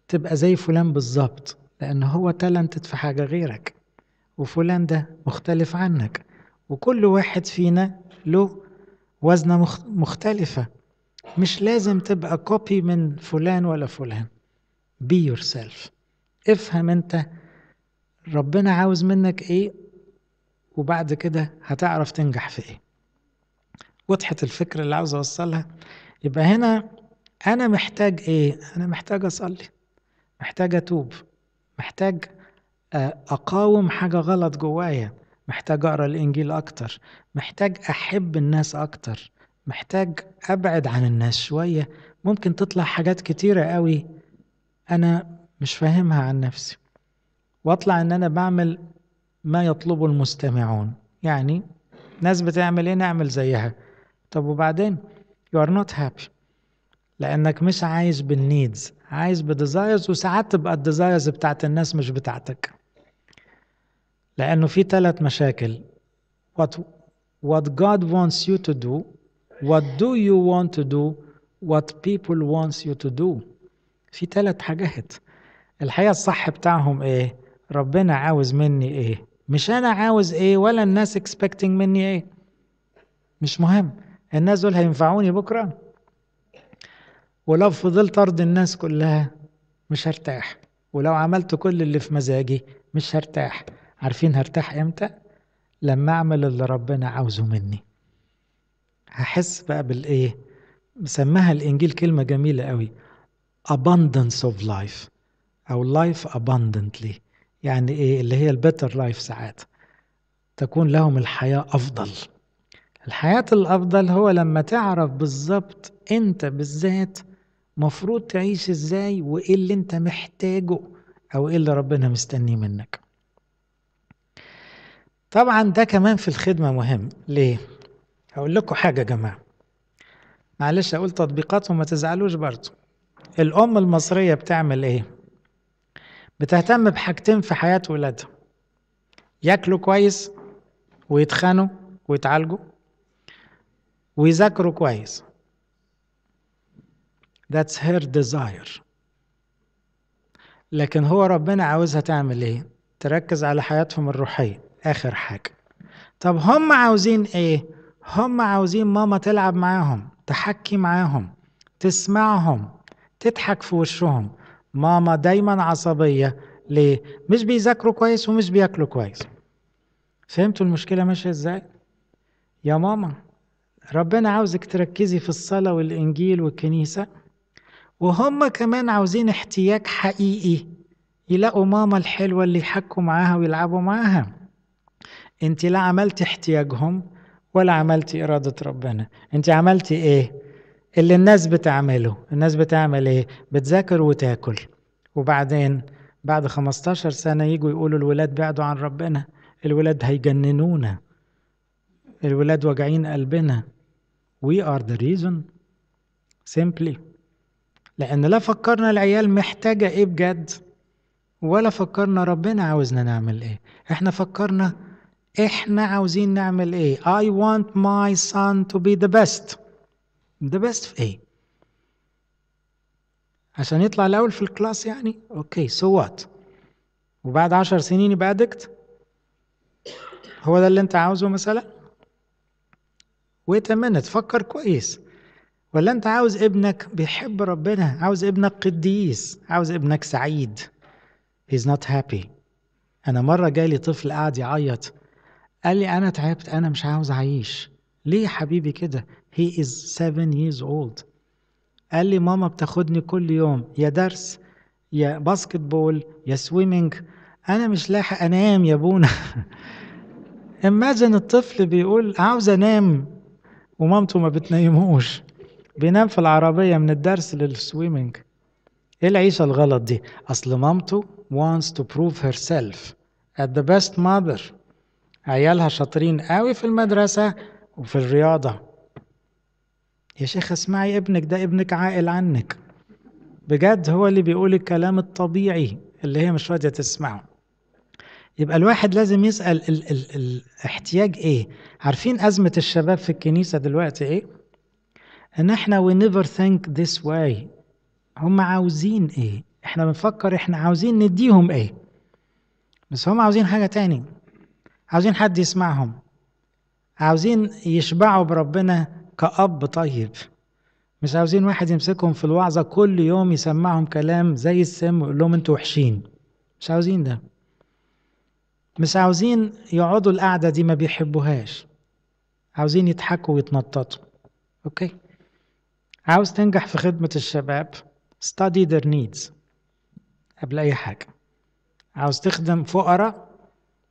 تبقى زي فلان بالظبط لان هو تالنتد في حاجه غيرك وفلان ده مختلف عنك وكل واحد فينا له وزنه مختلفه مش لازم تبقى كوبي من فلان ولا فلان بي يور سيلف افهم انت ربنا عاوز منك ايه وبعد كده هتعرف تنجح في ايه وضحت الفكرة اللي عاوز اوصلها يبقى هنا انا محتاج ايه انا محتاج اصلي محتاج اتوب محتاج آه، اقاوم حاجة غلط جوايا محتاج اقرا الانجيل اكتر محتاج احب الناس اكتر محتاج ابعد عن الناس شوية ممكن تطلع حاجات كتيرة قوي انا مش فاهمها عن نفسي واطلع ان انا بعمل ما يطلبه المستمعون يعني ناس بتعمل ايه نعمل زيها طب وبعدين you are not happy لانك مش عايش بالنيدز عايش بديزايرز وساعات تبقى الديزايرز بتاعت الناس مش بتاعتك لانه في ثلاث مشاكل what what God wants you to do what do you want to do what people wants you to do في ثلاث حاجات الحقيقة الصح بتاعهم ايه ربنا عاوز مني ايه مش انا عاوز ايه ولا الناس اكسبكتنج مني ايه مش مهم الناس دول هينفعوني بكره ولو فضلت ارضي الناس كلها مش هرتاح ولو عملت كل اللي في مزاجي مش هرتاح عارفين هرتاح امتى لما اعمل اللي ربنا عاوزه مني هحس بقى بالايه مسماها الانجيل كلمه جميله قوي abundance of life او life abundantly يعني ايه اللي هي البيتر لايف ساعات تكون لهم الحياه افضل الحياه الافضل هو لما تعرف بالظبط انت بالذات مفروض تعيش ازاي وايه اللي انت محتاجه او ايه اللي ربنا مستنيه منك طبعا ده كمان في الخدمه مهم ليه هقول لكم حاجه يا جماعه معلش اقول تطبيقات وما تزعلوش برضه الام المصريه بتعمل ايه بتهتم بحاجتين في حياة ولادها ياكلوا كويس ويتخانوا ويتعالجوا ويذاكروا كويس That's her desire لكن هو ربنا عاوزها تعمل ايه تركز على حياتهم الروحية آخر حاجة طب هم عاوزين ايه هم عاوزين ماما تلعب معاهم تحكي معاهم تسمعهم تضحك في وشهم ماما دايما عصبية ليه؟ مش بيذاكروا كويس ومش بياكلوا كويس فهمتوا المشكلة ماشية ازاي؟ يا ماما ربنا عاوزك تركزي في الصلاة والإنجيل والكنيسة وهم كمان عاوزين احتياج حقيقي يلاقوا ماما الحلوة اللي يحكوا معاها ويلعبوا معاها انت لا عملت احتياجهم ولا عملت إرادة ربنا انت عملت ايه اللي الناس بتعمله الناس بتعمل ايه بتذاكر وتاكل وبعدين بعد 15 سنة يجوا يقولوا الولاد بعدوا عن ربنا الولاد هيجننونا الولاد واجعين قلبنا we are the reason simply لأن لا فكرنا العيال محتاجة إيه بجد ولا فكرنا ربنا عاوزنا نعمل إيه إحنا فكرنا إحنا عاوزين نعمل إيه I want my son to be the best ذا بيست في ايه عشان يطلع الاول في الكلاس يعني اوكي سو وات وبعد عشر سنين يبقى ادكت هو ده اللي انت عاوزه مثلا ويت minute فكر كويس ولا انت عاوز ابنك بيحب ربنا عاوز ابنك قديس عاوز ابنك سعيد he's not happy انا مره جالي طفل قاعد يعيط قال لي انا تعبت انا مش عاوز اعيش ليه يا حبيبي كده he is seven years old قال لي ماما بتاخدني كل يوم يا درس يا باسكت بول يا سويمنج انا مش لاحق انام يا بونا اماجن (laughs) الطفل بيقول عاوز انام ومامته ما بتنيموش بينام في العربية من الدرس للسويمنج ايه العيشة الغلط دي اصل مامته wants to prove herself at the best mother عيالها شاطرين قوي في المدرسة وفي الرياضة يا شيخ اسمعي ابنك ده ابنك عائل عنك بجد هو اللي بيقول الكلام الطبيعي اللي هي مش راضية تسمعه يبقى الواحد لازم يسأل ال ال الاحتياج ايه عارفين أزمة الشباب في الكنيسة دلوقتي ايه ان احنا we never think this way هم عاوزين ايه احنا بنفكر احنا عاوزين نديهم ايه بس هم عاوزين حاجة تاني عاوزين حد يسمعهم عاوزين يشبعوا بربنا كأب طيب مش عاوزين واحد يمسكهم في الوعظة كل يوم يسمعهم كلام زي السم ويقول لهم انتوا وحشين مش عاوزين ده مش عاوزين يقعدوا القعدة دي ما بيحبوهاش عاوزين يضحكوا ويتنططوا اوكي عاوز تنجح في خدمة الشباب study their needs قبل أي حاجة عاوز تخدم فقراء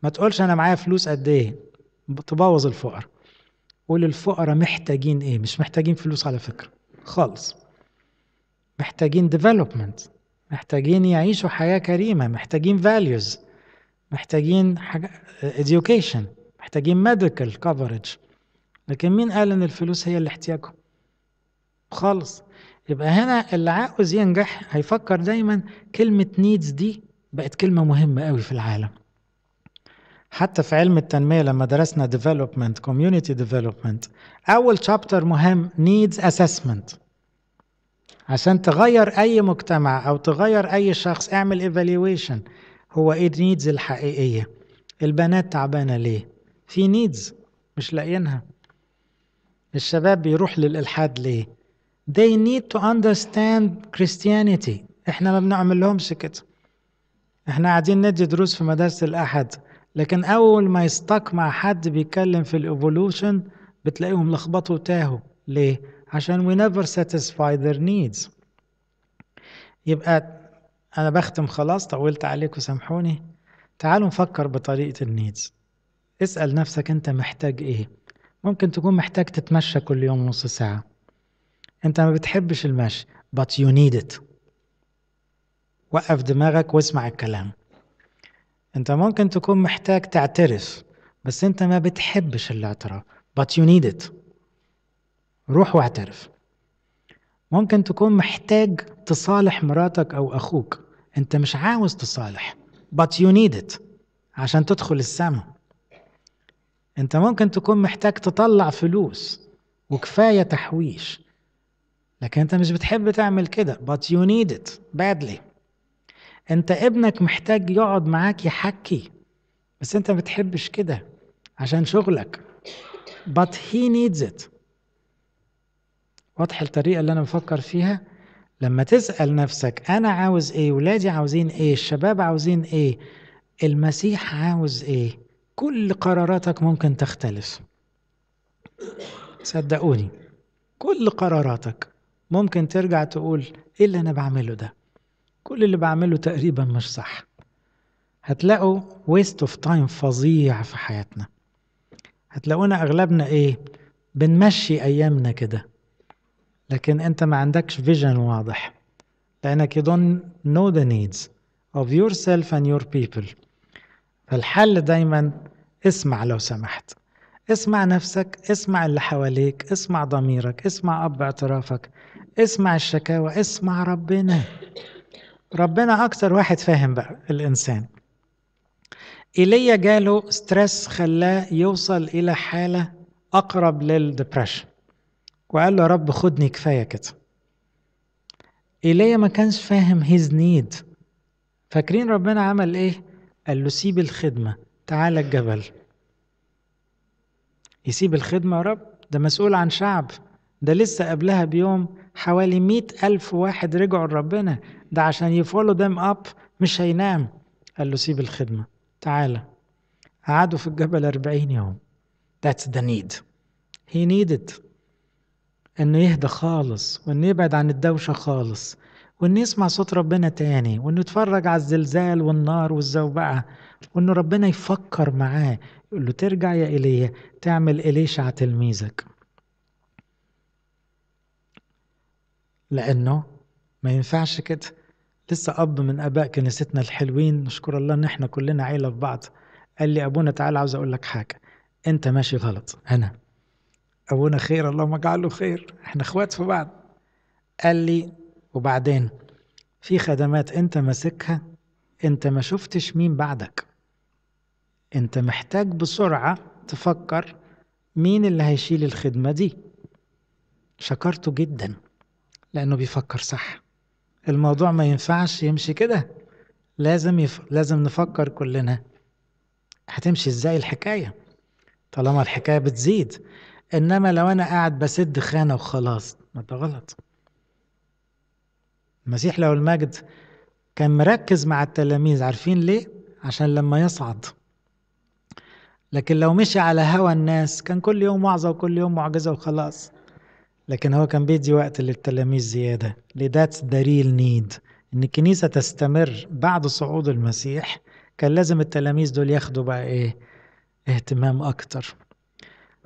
ما تقولش أنا معايا فلوس قد إيه تبوظ الفقراء قول الفقراء محتاجين ايه مش محتاجين فلوس على فكرة خالص محتاجين ديفلوبمنت محتاجين يعيشوا حياة كريمة محتاجين values محتاجين حاجة education محتاجين medical coverage لكن مين قال ان الفلوس هي اللي احتياجهم خالص يبقى هنا اللي عاوز ينجح هيفكر دايما كلمة needs دي بقت كلمة مهمة قوي في العالم حتى في علم التنمية لما درسنا development community development أول chapter مهم needs assessment عشان تغير أي مجتمع أو تغير أي شخص اعمل evaluation هو إيه needs الحقيقية البنات تعبانة ليه في needs مش لاقيينها الشباب بيروح للإلحاد ليه they need to understand Christianity احنا ما بنعمل لهمش كده احنا قاعدين ندي دروس في مدرسة الأحد لكن اول ما يستق مع حد بيتكلم في الايفولوشن بتلاقيهم لخبطوا تاهوا ليه عشان we never satisfy their needs يبقى انا بختم خلاص طولت عليكم سامحوني تعالوا نفكر بطريقه النيدز اسال نفسك انت محتاج ايه ممكن تكون محتاج تتمشى كل يوم نص ساعه انت ما بتحبش المشي but you need it وقف دماغك واسمع الكلام انت ممكن تكون محتاج تعترف بس انت ما بتحبش الاعتراف but you need it روح واعترف ممكن تكون محتاج تصالح مراتك او اخوك انت مش عاوز تصالح but you need it عشان تدخل السماء انت ممكن تكون محتاج تطلع فلوس وكفايه تحويش لكن انت مش بتحب تعمل كده but you need it badly انت ابنك محتاج يقعد معاك يحكي بس انت ما بتحبش كده عشان شغلك but he needs it واضح الطريقة اللي أنا بفكر فيها لما تسأل نفسك أنا عاوز إيه ولادي عاوزين إيه الشباب عاوزين إيه المسيح عاوز إيه كل قراراتك ممكن تختلف صدقوني كل قراراتك ممكن ترجع تقول إيه اللي أنا بعمله ده كل اللي بعمله تقريبا مش صح هتلاقوا ويست اوف تايم فظيع في حياتنا هتلاقونا اغلبنا ايه بنمشي ايامنا كده لكن انت ما عندكش فيجن واضح لانك you don't know the needs of yourself and your people فالحل دايما اسمع لو سمحت اسمع نفسك اسمع اللي حواليك اسمع ضميرك اسمع اب اعترافك اسمع الشكاوى اسمع ربنا ربنا اكثر واحد فاهم بقى الانسان ايليا جاله ستريس خلاه يوصل الى حاله اقرب للدبريشن وقال له يا رب خدني كفايه كده ايليا ما كانش فاهم هيز نيد فاكرين ربنا عمل ايه قال له سيب الخدمه تعالى الجبل يسيب الخدمه يا رب ده مسؤول عن شعب ده لسه قبلها بيوم حوالي مئة ألف واحد رجعوا لربنا ده عشان يفولو ديم اب مش هينام قال له سيب الخدمة تعالى قعدوا في الجبل 40 يوم That's the need He needed انه يهدى خالص وانه يبعد عن الدوشة خالص وانه يسمع صوت ربنا تاني وانه يتفرج على الزلزال والنار والزوبعة وانه ربنا يفكر معاه يقول له ترجع يا ايليا تعمل إليش على تلميذك لانه ما ينفعش كده لسه اب من اباء كنيستنا الحلوين نشكر الله ان احنا كلنا عيله في بعض قال لي ابونا تعالى عاوز اقول لك حاجه انت ماشي غلط انا ابونا خير اللهم اجعله خير احنا اخوات في بعض قال لي وبعدين في خدمات انت ماسكها انت ما شفتش مين بعدك انت محتاج بسرعه تفكر مين اللي هيشيل الخدمه دي شكرته جدا لانه بيفكر صح الموضوع ما ينفعش يمشي كده لازم يف... لازم نفكر كلنا هتمشي ازاي الحكاية طالما الحكاية بتزيد انما لو انا قاعد بسد خانة وخلاص ما ده غلط المسيح لو المجد كان مركز مع التلاميذ عارفين ليه عشان لما يصعد لكن لو مشي على هوى الناس كان كل يوم وعظة وكل يوم معجزة وخلاص لكن هو كان بيدي وقت للتلاميذ زيادة لذات ذا ريل نيد إن الكنيسة تستمر بعد صعود المسيح كان لازم التلاميذ دول ياخدوا بقى إيه اهتمام أكتر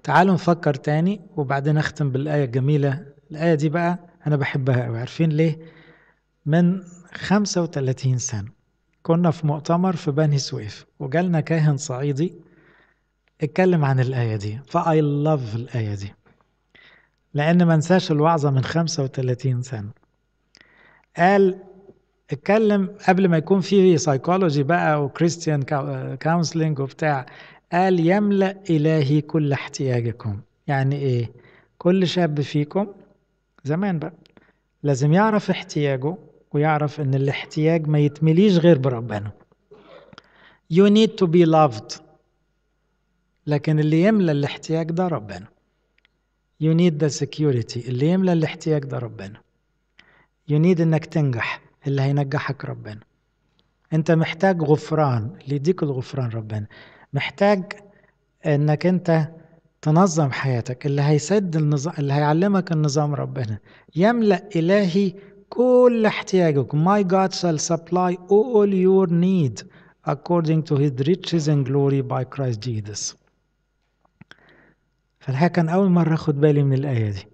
تعالوا نفكر تاني وبعدين أختم بالآية الجميلة الآية دي بقى أنا بحبها أوي عارفين ليه؟ من 35 سنة كنا في مؤتمر في بني سويف وجالنا كاهن صعيدي اتكلم عن الآية دي فأي لاف الآية دي لأن ما انساش الوعظة من 35 سنة قال اتكلم قبل ما يكون فيه سايكولوجي بقى وكريستيان كاونسلينج وبتاع قال يملأ إلهي كل احتياجكم يعني إيه كل شاب فيكم زمان بقى لازم يعرف احتياجه ويعرف ان الاحتياج ما يتمليش غير بربنا you need to be loved لكن اللي يملى الاحتياج ده ربنا You need the security اللي يملى الاحتياج ده ربنا. You need إنك تنجح اللي هينجحك ربنا. أنت محتاج غفران اللي يديك الغفران ربنا. محتاج إنك أنت تنظم حياتك اللي هيسد النظام اللي هيعلمك النظام ربنا. يملأ إلهي كل احتياجك. My God shall supply all your need according to his riches and glory by Christ Jesus. فالحقيقة كان أول مرة أخد بالي من الآية دي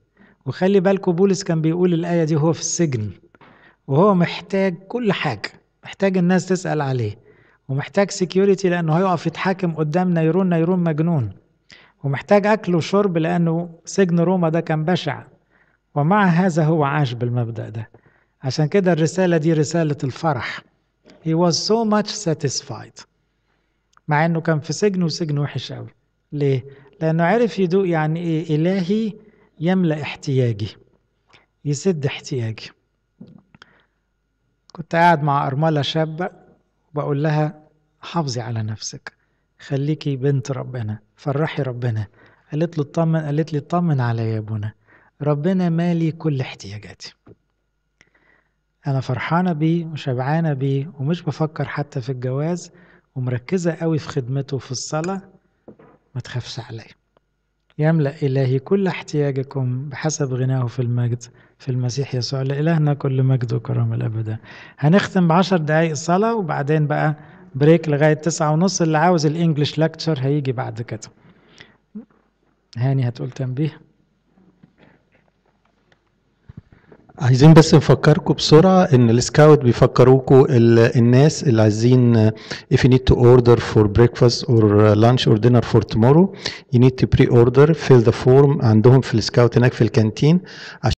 وخلي بالكم بولس كان بيقول الآية دي وهو في السجن وهو محتاج كل حاجة محتاج الناس تسأل عليه ومحتاج سكيورتي لأنه هيقف يتحاكم قدام نيرون نيرون مجنون ومحتاج أكل وشرب لأنه سجن روما ده كان بشع ومع هذا هو عاش بالمبدأ ده عشان كده الرسالة دي رسالة الفرح He was so much satisfied مع انه كان في سجن وسجن وحش قوي ليه؟ لأنه عرف يدوق يعني إيه إلهي يملأ احتياجي يسد احتياجي كنت قاعد مع أرملة شابة وبقول لها حافظي على نفسك خليكي بنت ربنا فرحي ربنا قالت له اطمن قالت لي اطمن عليا يا ابونا ربنا مالي كل احتياجاتي انا فرحانه بيه وشبعانه بيه ومش بفكر حتى في الجواز ومركزه قوي في خدمته في الصلاه ما تخافش عليا يملأ إلهي كل احتياجكم بحسب غناه في المجد في المسيح يسوع لإلهنا كل مجد وكرامة الأبدا هنختم بعشر دقايق صلاة وبعدين بقى بريك لغاية تسعة ونص اللي عاوز الإنجليش لكتشر هيجي بعد كده هاني هتقول تنبيه عايزين بس نفكركم بسرعة إن السكاوت بيفكروكوا الناس اللي عايزين if you need to order for breakfast or lunch or dinner for tomorrow you need to pre-order fill the form عندهم في السكاوت هناك في الكانتين